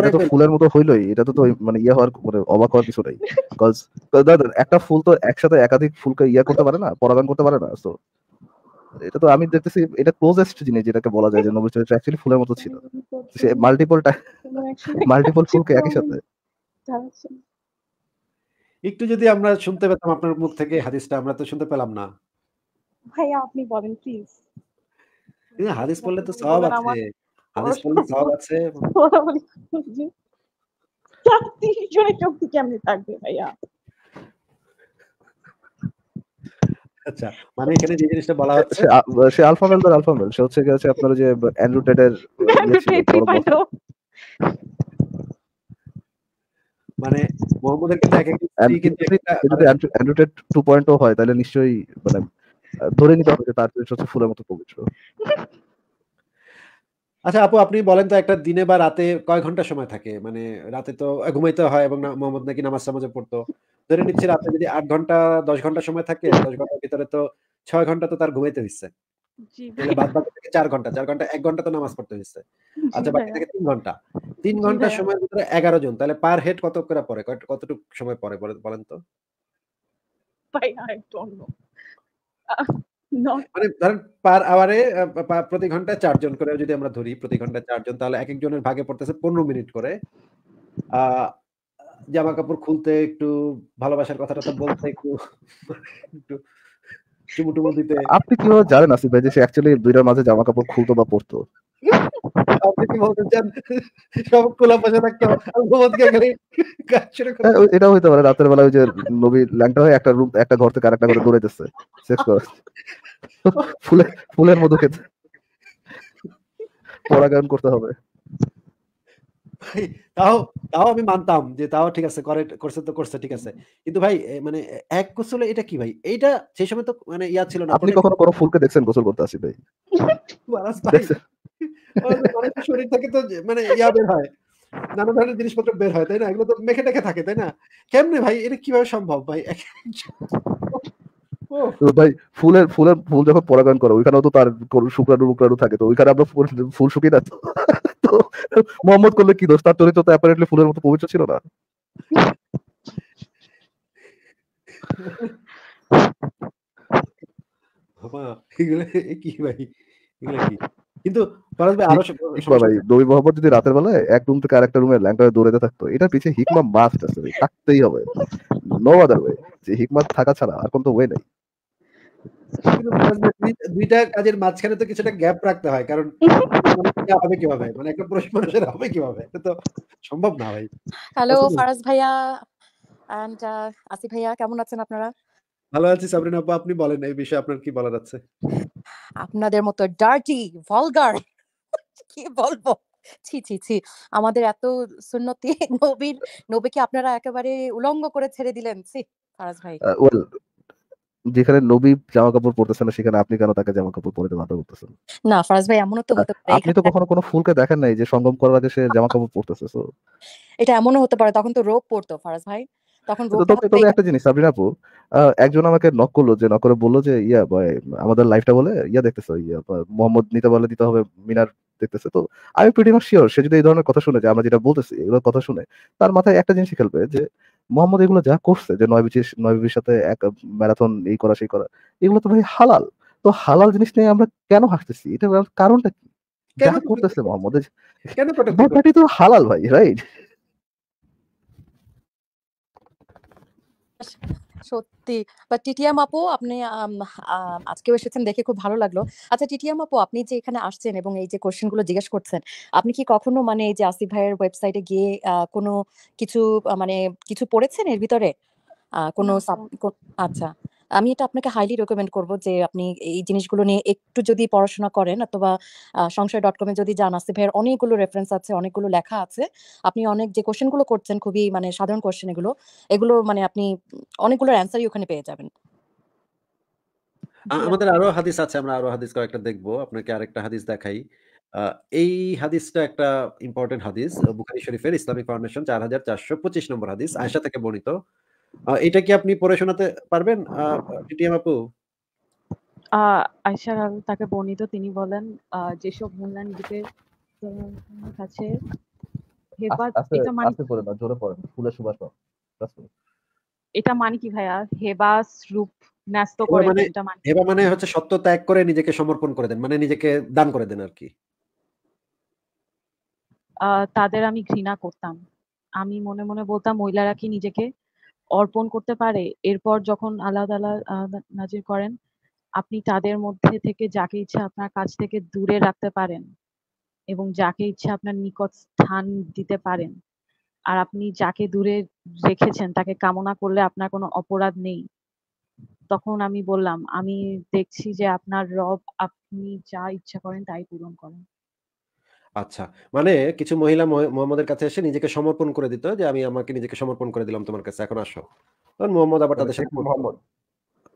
এটা তো ফুলের মতো হইলই এটা তো মানে ইয়ে হওয়ার মানে অবাক হওয়ার কিছু নাই বিকজ একটা ফুল তো একসাথে একাধিক ফুলকে ইয়া করতে পারে না পরাগান করতে পারে না তো এটা তো আমি দেখতেছি এটা ক্লোজেস্ট জিনিস যেটাকে বলা যায় যে নোবেল অ্যাকচুয়ালি ফুলের মতো ছিল সে মাল্টিপল মাল্টিপল ফুলকে একই সাথে একটু যদি আমরা শুনতে পেতাম আপনার মুখ থেকে হাদিসটা আমরা তো শুনতে পেলাম না ভাইয়া আপনি বলেন প্লিজ হাদিস বললে তো সব আছে হাদিস আচ্ছা মানে এখানে যে জিনিসটা বলা হচ্ছে সে আলফা মেল আলফা মেল সে হচ্ছে গেছে আপনার যে অ্যান্ড্রু (laughs) ইয়ে মানে মোহাম্মদের কিন্তু এক যদি অ্যান্ড্রু 2.0 হয় তাহলে নিশ্চয়ই মানে ধরে নিতে হবে যে তার চরিত্র হচ্ছে ফুলের মতো পবিত্র (laughs) আচ্ছা আপু আপনি বলেন তো একটা দিনে বা রাতে কয় ঘন্টা সময় থাকে? মানে রাতে তো ঘুমাইতে হয় এবং মোহাম্মদ নাকি নামাজ-টামাজে পড়তো। ধরে নিচ্ছি রাতে যদি ৮ ঘন্টা দশ ঘন্টা সময় থাকে, ১০ ঘন্টার ভিতরে তো ৬ ঘন্টা তো তার ঘুমাইতে হইছে। জি ঘন্টা ১ ঘন্টা তো নামাজ পড়তে হইছে। আচ্ছা বাকি ভাইয়া। থাকে ঘন্টা। তিন জি ঘন্টা ভাইয়া। ভিতরে এগারো জন। তাহলে পার হেড কত করে পরে কট কতটুক সময় পরে বলেন বলেন তো? ভাইয়া মানে প্রতি ঘন্টায় চারজন করে যদি আমরা ধরি প্রতি ঘন্টায় চারজন তাহলে এক একজনের ভাগে পড়তেছে পনেরো মিনিট করে জামা কাপড় খুলতে একটু ভালোবাসার কথাটা তো বলতে একটু একটু দিতে আপনি কিভাবে জানেন আসিফ ভাই যে সে অ্যাকচুয়ালি দুইটার মাঝে জামা কাপড় খুলতো বা পড়তো হ্যাঁ, ফুলের খেতে পরাগায়ন করতে হবে তাও তাও আমি মানতাম যে তাও ঠিক আছে করে করছে তো করছে ঠিক আছে কিন্তু ভাই মানে এক গোসলে এটা কি ভাই এইটা সেই সময় তো মানে ইয়া ছিল না আপনি কখনো কোনো ফুলকে দেখছেন গোসল করতে আসি ভাই (laughs) শরীর থেকে তো মানে ইয়া বের হয় নানা ধরনের জিনিসপত্র বের হয় তাই না এগুলো তো মেখে টেখে থাকে তাই না কেমনে ভাই এটা কিভাবে সম্ভব ভাই (laughs) ভাই ফুলের ফুলের ফুল যখন পরাগায়ন করে ওইখানেও তো তার শুক্রাণু শুক্রাণু থাকে তো ওইখানে আমরা ফুল শুকিয়ে না (laughs) তো মোহাম্মদ করলে কি দোষ তার চরিত্র তো অ্যাপারেন্টলি ফুলের মতো পবিত্র ছিল না কি ভাই কি কিন্তু নবী যদি রাতের বেলায় এক রুম থেকে আরেকটা রুমে দৌড়াতে থাকতো পিছে হিকমা মাস্ট আছে থাকতেই হবে নো আদার ওয়ে যে হিকমা থাকা ছাড়া আর কোনো ওয়ে নাই দুইটা কাজের মাঝখানে তো কিছুটা গ্যাপ রাখতে হয় কারণ হবে কিভাবে মানে একটা হবে কিভাবে তো সম্ভব না ভাই হ্যালো ফারাজ ভাইয়া এন্ড ভাইয়া কেমন আছেন আপনারা ভালো আছি সাবরিন আপু আপনি বলেন এই বিষয়ে আপনার কি বলার আছে আপনাদের মতো ডার্টি ভলগার কি বলবো ছি ছি ছি আমাদের এত সুন্নতি নবীর নবীকে আপনারা একেবারে উলঙ্গ করে ছেড়ে দিলেন ছি ফারাজ ভাই ওয়েল যেখানে নবী জামা কাপড় পরতেছেন না সেখানে আপনি কেন তাকে জামা কাপড় পরে বাধা করতেছেন না ফারাজ ভাই এমনও তো হতে পারে আপনি তো কখনো কোনো ফুলকে দেখেন নাই যে সঙ্গম করার আগে সে জামা কাপড় পরতেছে এটা এমনও হতে পারে তখন তো রোপ পরতো ফারাজ ভাই তখন আচ্ছা, তবে একটা জিনিস আপু একজন আমাকে নক করলো যে নক করে বললো যে ইয়া আমাদের লাইফটা বলে ইয়া দেখতেছো ইয়া মোহাম্মদ নিতে বলে দিতে হবে মিনার দেখতেছে তো আমি প্রিটি শিওর সে যদি এই ধরনের কথা শুনে যে আমরা যেটা বলতেছি এগুলো কথা শুনে তার মাথায় একটা জিনিস খেলবে যে মোহাম্মদ এগুলো যা করছে যে নয় বিশেষ নয় বিচির সাথে এক ম্যারাথন এই করা সেই করা এগুলো তো ভাই হালাল তো হালাল জিনিস নিয়ে আমরা কেন হাসতেছি এটা কারণটা কি কেন করতেছে মোহাম্মদ কেন তো হালাল ভাই রাইট সত্যি বা টিটিয়াম আপু আপনি আজকেও এসেছেন দেখে খুব ভালো লাগলো আচ্ছা টিটিয়াম আপু আপনি যে এখানে আসছেন এবং এই যে কোশ্চেন গুলো জিজ্ঞেস করছেন আপনি কি কখনো মানে এই যে আসিফ ভাইয়ের ওয়েবসাইটে গিয়ে কোনো কিছু মানে কিছু পড়েছেন এর ভিতরে কোনো আচ্ছা আমি এটা আপনাকে হাইলি রেকমেন্ড করব যে আপনি এই জিনিসগুলো নিয়ে একটু যদি পড়াশোনা করেন অথবা সংশয় ডট কমে যদি যান আসতে ভাইয়ের অনেকগুলো রেফারেন্স আছে অনেকগুলো লেখা আছে আপনি অনেক যে কোশ্চেনগুলো করছেন খুবই মানে সাধারণ কোশ্চেন এগুলো এগুলো মানে আপনি অনেকগুলোর অ্যান্সারই ওখানে পেয়ে যাবেন আমাদের আরো হাদিস আছে আমরা আরো হাদিস কয়েকটা দেখবো আপনাকে আরেকটা হাদিস দেখাই এই হাদিসটা একটা ইম্পর্টেন্ট হাদিস বুখারি শরীফের ইসলামিক ফাউন্ডেশন চার হাজার চারশো পঁচিশ নম্বর হাদিস আয়সা থেকে বর্ণিত এটা কি আপনি পড়ে শোনাতে পারবেন টিটিএম আপু আয়শা আল তাকে বর্ণিত তিনি বলেন যেসব মূল্যায়নগুলির কাছে মানে এটা মানে কি ভাইয়া হেবাস রূপ ন্যস্ত করে মানে, মানে হেবা মানে হচ্ছে সত্য ত্যাগ করে নিজেকে সমর্পণ করে দেন মানে নিজেকে দান করে দেন আর কি তাদের আমি ঘৃণা করতাম আমি মনে মনে বলতাম মহিলারা কি নিজেকে অর্পণ করতে পারে এরপর যখন আল্লাহ তালা নাজির করেন আপনি তাদের মধ্যে থেকে যাকে ইচ্ছা আপনার কাছ থেকে দূরে রাখতে পারেন এবং যাকে ইচ্ছা আপনার নিকট স্থান দিতে পারেন আর আপনি যাকে দূরে রেখেছেন তাকে কামনা করলে আপনার কোনো অপরাধ নেই তখন আমি বললাম আমি দেখছি যে আপনার রব আপনি যা ইচ্ছা করেন তাই পূরণ করেন আচ্ছা। মানে কিছু মহিলা মোহাম্মদের কাছে এসে নিজেকে সমর্পণ করে দিত যে, "আমি আমাকে নিজেকে সমর্পণ করে দিলাম তোমার কাছে। এখন আসো।" তখন মোহাম্মদ আবার তাদের সাথে মোহাম্মদ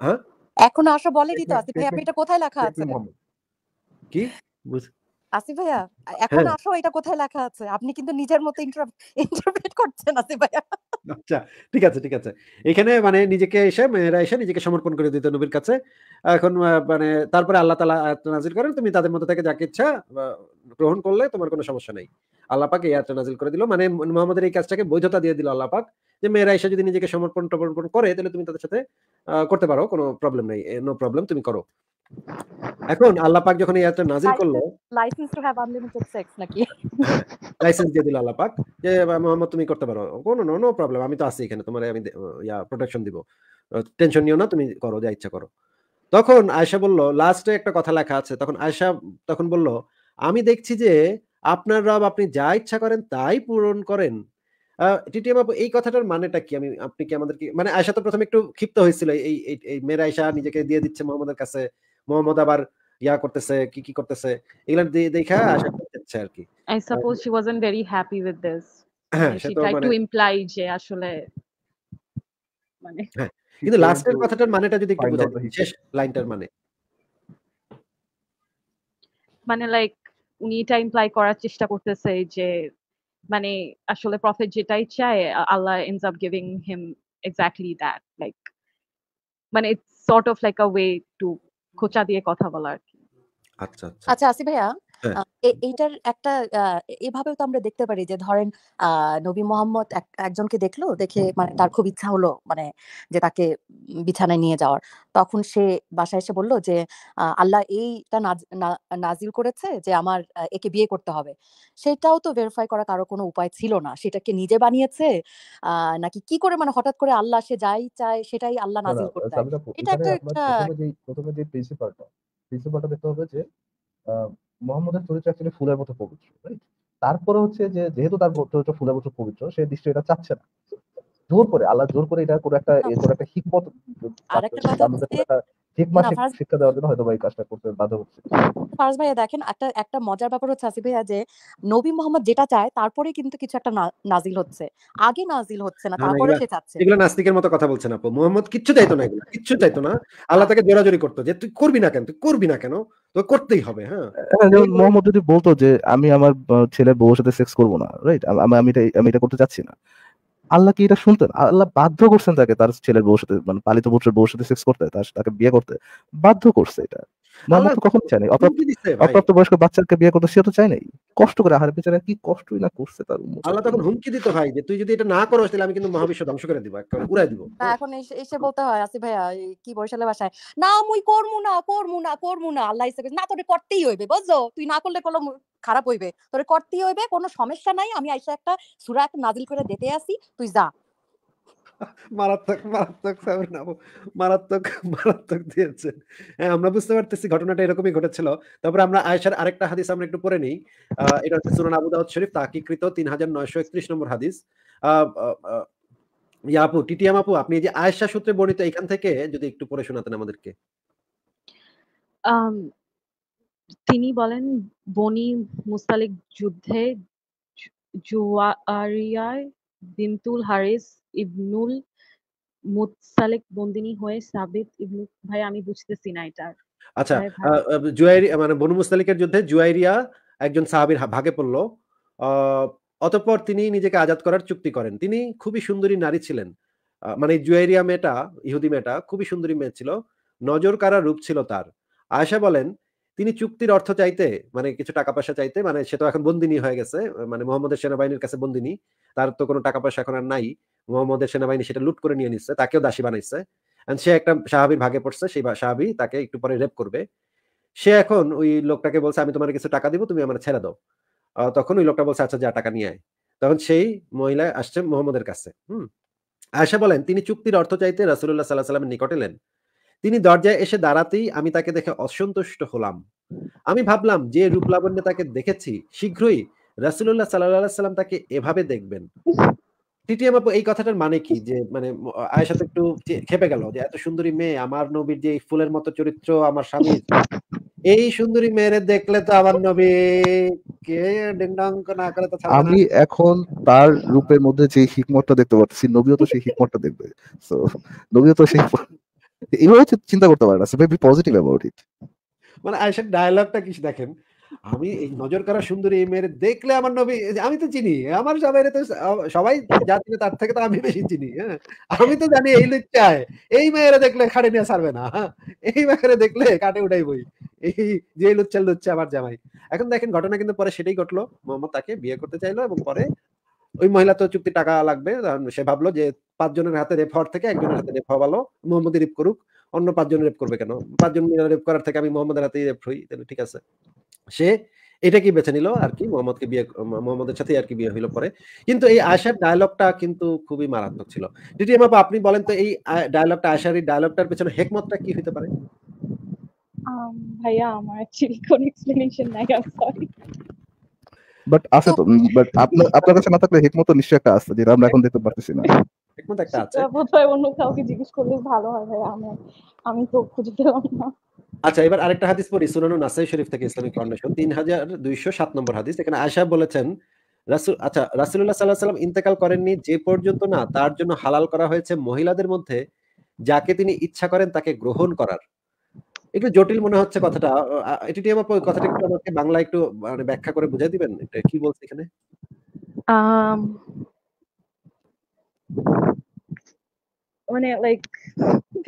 হ্যাঁ? এখন আসো বলে দিত আসিফ ভাই আপনি এটা কোথায় লেখা আছে? কি? আসিফ ভাইয়া, এখন হ্যাঁ। আসো এটা কোথায় লেখা আছে? আপনি কিন্তু নিজের মতো ইন্টারপ্রেট (laughs) করছেন আসিফ ভাইয়া। আচ্ছা ঠিক আছে ঠিক আছে এখানে মানে নিজেকে এসে মেয়েরা এসে নিজেকে সমর্পণ করে দিত নবীর কাছে এখন মানে তারপরে আল্লাহ তালা আয়াতটা নাজিল করেন তুমি তাদের মধ্যে থেকে যাকে ইচ্ছা গ্রহণ করলে তোমার কোনো সমস্যা নেই আল্লাহ পাক এই আয়াতটা নাজিল করে দিল মানে মোহাম্মদের এই কাজটাকে বৈধতা দিয়ে দিল আল্লাহ পাক যে মেয়েরা এসে যদি নিজেকে সমর্পণ টমর্পণ করে তাহলে তুমি তাদের সাথে করতে পারো কোনো প্রবলেম নেই নো প্রবলেম তুমি করো এখন আল্লাহ পাক যখন এই আয়াতটা নাজিল করলো license to have unlimited sex নাকি লাইসেন্স (laughs) দিয়ে দিল আল্লাহ পাক যে মোহাম্মদ তুমি করতে পারো কোনো নো নো প্রবলেম আমি তো আছি এখানে তোমারে আমি ইয়া প্রোটেকশন দিব টেনশন নিও না তুমি করো যা ইচ্ছা করো তখন আয়সা বলল লাস্টে একটা কথা লেখা আছে তখন আয়সা তখন বলল আমি দেখছি যে আপনার রব আপনি যা ইচ্ছা করেন তাই পূরণ করেন টিটিএম আপু এই কথাটার মানেটা কি আমি আপনি কি আমাদেরকে মানে আয়সা তো প্রথমে একটু ক্ষিপ্ত হয়েছিল এই এই মেয়েরা আয়সা নিজেকে দিয়ে দিচ্ছে মোহাম্মদের কাছে মোহাম্মদ আবার ইয়া করতেছে কি কি করতেছে এগুলা দেখা হ্যাঁ। আশা করতেছে আর কি I suppose she wasn't very happy with this she try to imply যে আসলে মানে হ্যাঁ, কিন্তু লাস্টের কথাটার মানেটা যদি একটু বোঝাতে শেষ লাইনটার মানে মানে লাইক উনি এটা ইমপ্লাই করার চেষ্টা করতেছে যে মানে আসলে প্রফেট যেটাই চায় Allah ends up giving him exactly that like মানে it's sort of like a way to খোঁচা দিয়ে কথা বলা আর কি আচ্ছা আচ্ছা আচ্ছা আসি ভাইয়া হ্যাঁ। এইটার একটা আ এভাবেও তো আমরা দেখতে পারি যে ধরেন আ নবী মোহাম্মদ একজনকে দেখলো, দেখে মানে তার খুব ইচ্ছা হলো মানে যে তাকে বিছানায় নিয়ে যাওয়ার। তখন সে বাসায় এসে বলল যে, আ "আল্লাহ এইটা নাজ নাজিল করেছে যে আমার একে বিয়ে করতে হবে।" সেটাও তো ভেরিফাই করা কারো কোনো উপায় ছিল না। সেটাকে নিজে বানিয়েছে আ নাকি কি করে মানে হঠাৎ করে আল্লাহ সে যাই চায় সেটাই আল্লাহ নাজিল করতে দেয়। এটা একটা আপনার যে প্রিন্সিপালটা, প্রিন্সিপালটা দেখতে হবে যে মোহাম্মদের চরিত্র অ্যাকচুয়ালি ফুলের মতো পবিত্র রাইট তারপরে হচ্ছে যে যেহেতু তার চরিত্র ফুলের মতো পবিত্র সে দৃষ্টি এটা চাচ্ছে না জোর করে আল্লাহ জোর করে এটা কোনো একটা এর একটা হিকমত ঠিক মাসে শিক্ষা দেওয়ার জন্য হয়তো ভাই কাজটা করতে বাধ্য হচ্ছে ফারজ ভাইয়া দেখেন একটা একটা মজার ব্যাপার হচ্ছে আসিফ ভাইয়া যে নবী মোহাম্মদ যেটা চায় তারপরে কিন্তু কিছু একটা নাজিল হচ্ছে আগে নাজিল হচ্ছে না তারপরে সে চাচ্ছে এগুলো নাস্তিকের মতো কথা বলছেন আপু মোহাম্মদ কিচ্ছু চাইতো না এগুলো কিচ্ছু চাইতো না আল্লাহ তাকে জোরাজোরি করতো যে তুই করবি না কেন তুই করবি না কেন তো করতেই হবে হ্যাঁ, হ্যাঁ মোহাম্মদ যদি বলতো যে আমি আমার ছেলে বউর সাথে সেক্স করবো না রাইট আমি এটা আমি এটা করতে চাচ্ছি না আল্লাহ কি এটা শুনতেন আল্লাহ বাধ্য করছেন তাকে তার ছেলের বউর সাথে মানে পালিত পুত্রের বউর সাথে সেক্স করতে তার তাকে বিয়ে করতে বাধ্য করছে এটা তো চায়নি অপ্রাপ্ত বয়স্ক বাচ্চাকে বিয়ে করতে সে তো চায় নাই কষ্ট করে বেচারা কি কষ্টই না করছে তার আল্লাহ তখন হুমকি দিতে ভাই যে তুই যদি এটা না করো তাহলে আমি কিন্তু মহাবিশ্ব ধ্বংস করে দিব উড়াই দিব এখন এসে বলতে হয় আসিফ ভাইয়া কি বরিশালে ভাষায় না মুই করমু না করমু না করমু না আল্লাহ ইসে না তোরে করতেই হইবে বুঝছো তুই না করলে কলম খারাপ হইবে তোর করতে হইবে কোনো সমস্যা নাই আমি আইসা একটা সুরা একটা নাজিল করে দিতে আসি তুই যা মারাত্মক মারাত্মক মারাত্মক মারাত্মক হ্যাঁ আমরা বুঝতে পারতেছি ঘটনাটা এরকমই ঘটেছিল তারপরে আমরা আয়েশার আরেকটা হাদিস আমরা একটু পড়ে নিই এটা হচ্ছে সুরান আবু দাউদ শরীফ তাকিকৃত তিন হাজার নয়শো একত্রিশ নম্বর হাদিস ইয়াপু টিটিএম আপু আপনি যে আয়েশা সূত্রে বর্ণিত এখান থেকে যদি একটু পড়ে শোনাতেন আমাদেরকে তিনি বলেন, বনি মুস্তালিক যুদ্ধে জুয়ারিয়ায় বিনতুল হারিস ইবনুল মুসালিক বন্দিনী হয়ে সাবিত ইবনু ভাই আমি বুঝতেছি না এটা আচ্ছা জুয়াইরি মানে বনু মুস্তালিকের যুদ্ধে জুয়াইরিয়া একজন সাহাবীর ভাগে পড়ল অতঃপর তিনি নিজেকে আজাদ করার চুক্তি করেন তিনি খুবই সুন্দরী নারী ছিলেন মানে জুয়াইরিয়া মেয়েটা ইহুদি মেয়েটা খুবই সুন্দরী মেয়ে ছিল নজর কারা রূপ ছিল তার আয়সা বলেন তিনি চুক্তির অর্থ চাইতে মানে কিছু টাকা পয়সা চাইতে মানে সে তো এখন বন্দিনী হয়ে গেছে মানে মোহাম্মদের সেনাবাহিনীর কাছে বন্দিনী তার তো কোনো টাকা পয়সা এখন আর নাই মোহাম্মদের সেনাবাহিনী সেটা লুট করে নিয়ে নিচ্ছে তাকেও দাসী বানাইছে সে একটা সাহাবির ভাগে পড়ছে সেই সাহাবি তাকে একটু পরে রেপ করবে সে এখন ওই লোকটাকে বলছে আমি তোমার কিছু টাকা দিব তুমি আমার ছেড়ে দাও তখন ওই লোকটা বলছে আচ্ছা যা টাকা নিয়ে আয় তখন সেই মহিলা আসছে মোহাম্মদের কাছে হুম আয়সা বলেন তিনি চুক্তির অর্থ চাইতে রাসুল্লাহ সাল্লাহ সাল্লামের নিকট এলেন তিনি দরজায় এসে দাঁড়াতেই আমি তাকে দেখে অসন্তুষ্ট হলাম আমি ভাবলাম যে রূপলাবণ্যে তাকে দেখেছি শীঘ্রই রাসুল্লাহ সাল্লাহ সাল্লাম তাকে এভাবে দেখবেন টিটিএম আপু এই কথাটার মানে কি যে মানে আয়েশা তো একটু খেপে গেল যে এত সুন্দরী মেয়ে আমার নবীর যে ফুলের মতো চরিত্র আমার স্বামী এই সুন্দরী মেয়েরে দেখলে তো আমার নবী কে ডিংডাঙ্ক না করে আমি এখন তার রূপের মধ্যে যে হিকমতটা দেখতে পাচ্ছি নবীও তো সেই হিকমতটা দেখবে তো নবীও তো সেই এইভাবে চিন্তা করতে পারে না পজিটিভ অ্যাবাউট ইট মানে আয়েশার ডায়লগটা দেখেন আমি এই নজর করা সুন্দরী এই মেয়ের দেখলে আমার নবী আমি তো চিনি আমার সবাই তো সবাই যা তার থেকে তো আমি বেশি চিনি হ্যাঁ আমি তো জানি এই চায় এই মেয়েরা দেখলে খাড়ে নিয়ে ছাড়বে না হ্যাঁ? এই দেখলে কাটে উঠাই বই এই যে লুচ্চা লুচ্চা আমার জামাই এখন দেখেন ঘটনা কিন্তু পরে সেটাই ঘটলো মোহাম্মদ তাকে বিয়ে করতে চাইলো এবং পরে ওই মহিলা তো চুক্তি টাকা লাগবে সে ভাবলো যে পাঁচ জনের হাতে রেপ হওয়ার থেকে একজনের হাতে রেপ হওয়া ভালো মোহাম্মদ রেপ করুক অন্য পাঁচজন রেপ করবে কেন পাঁচজন রেপ করার থেকে আমি মোহাম্মদের হাতেই রেপ হই তাহলে ঠিক আছে সে এটা কি বেছে নিল আর কি মোহাম্মদকে বিয়ে মোহাম্মদের সাথে আর কি বিয়ে হইলো পরে কিন্তু এই আশার ডায়লগটা কিন্তু খুবই মারাত্মক ছিল যদি আপা আপনি বলেন তো এই ডায়লগটা আশার এই ডায়লগটার পেছনে হেকমতটা কি হতে পারে ভাইয়া আমার কোন এক্সপ্লেনেশন নাই সরি বাট আছে তো বাট (laughs) আপনার আপনার কাছে না থাকলে হিকমত একটা আছে যেটা আমরা এখন পারতেছি না হিকমত একটা আছে বোধহয় অন্য কাউকে জিজ্ঞেস করলে ভালো হয় ভাই আমি আমি তো খুঁজে পেলাম না আচ্ছা এবার আরেকটা হাদিস পড়ি সুনানু নাসাই শরীফ থেকে ইসলামিক ফাউন্ডেশন তিন হাজার দুইশো সাত নম্বর হাদিস এখানে আয়সা বলেছেন রাসুল আচ্ছা রাসুল্লাহ সাল্লাহ সাল্লাম ইন্তেকাল করেননি যে পর্যন্ত না তার জন্য হালাল করা হয়েছে মহিলাদের মধ্যে যাকে তিনি ইচ্ছা করেন তাকে গ্রহণ করার একটু জটিল মনে হচ্ছে কথাটা এটা আমার কথাটা একটু আমাকে বাংলা একটু মানে ব্যাখ্যা করে বুঝাই দিবেন এটা কি বলছে এখানে মানে like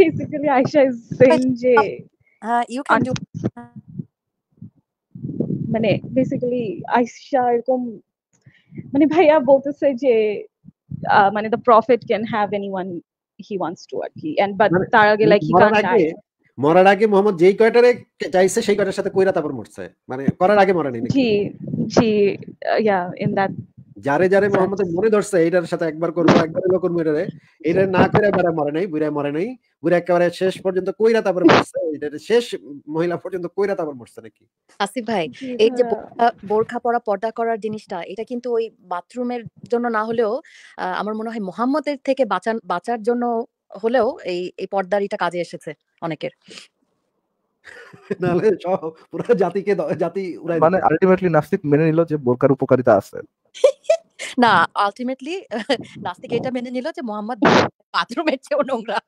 basically Aisha is saying যে ইউ ক্যান ডু মানে বেসিক্যালি আয়েশা এরকম মানে ভাইয়া বলতেছে যে মানে the prophet can have anyone he wants to আর কি এন্ড মানে বাট তার আগে লাইক হি ক্যান মরার আগে মোহাম্মদ যেই কয়টারে চাইছে সেই কয়টার সাথে কইরা তারপর মরছে মানে করার আগে মরে নাই জি জি ইয়া ইন দ্যাট যারে যারে মোহাম্মদ মরে ধরছে এটার সাথে একবার করবো একবার এলো করবো এটারে এটা না করে বেড়া মরে নাই বুড়ায় মরে নাই বুড়া একেবারে শেষ পর্যন্ত কইরা তারপর মরছে শেষ মহিলা পর্যন্ত কইরা তারপর মরছে নাকি আসিফ ভাই এই যে হ্যাঁ। বোরখা পরা পর্দা করার জিনিসটা এটা কিন্তু ওই বাথরুমের জন্য না হলেও আমার মনে হয় মোহাম্মদের থেকে বাঁচার জন্য হলেও এই এই পর্দারিটা কাজে এসেছে অনেকের পুরো জাতিকে জাতি মানে আলটিমেটলি নাস্তিক মেনে নিল যে বোরকার উপকারিতা আছে না আলটিমেটলি (laughs) নাস্তিক এটা মেনে নিল যে মোহাম্মদ বাথরুমের চেয়েও নোংরা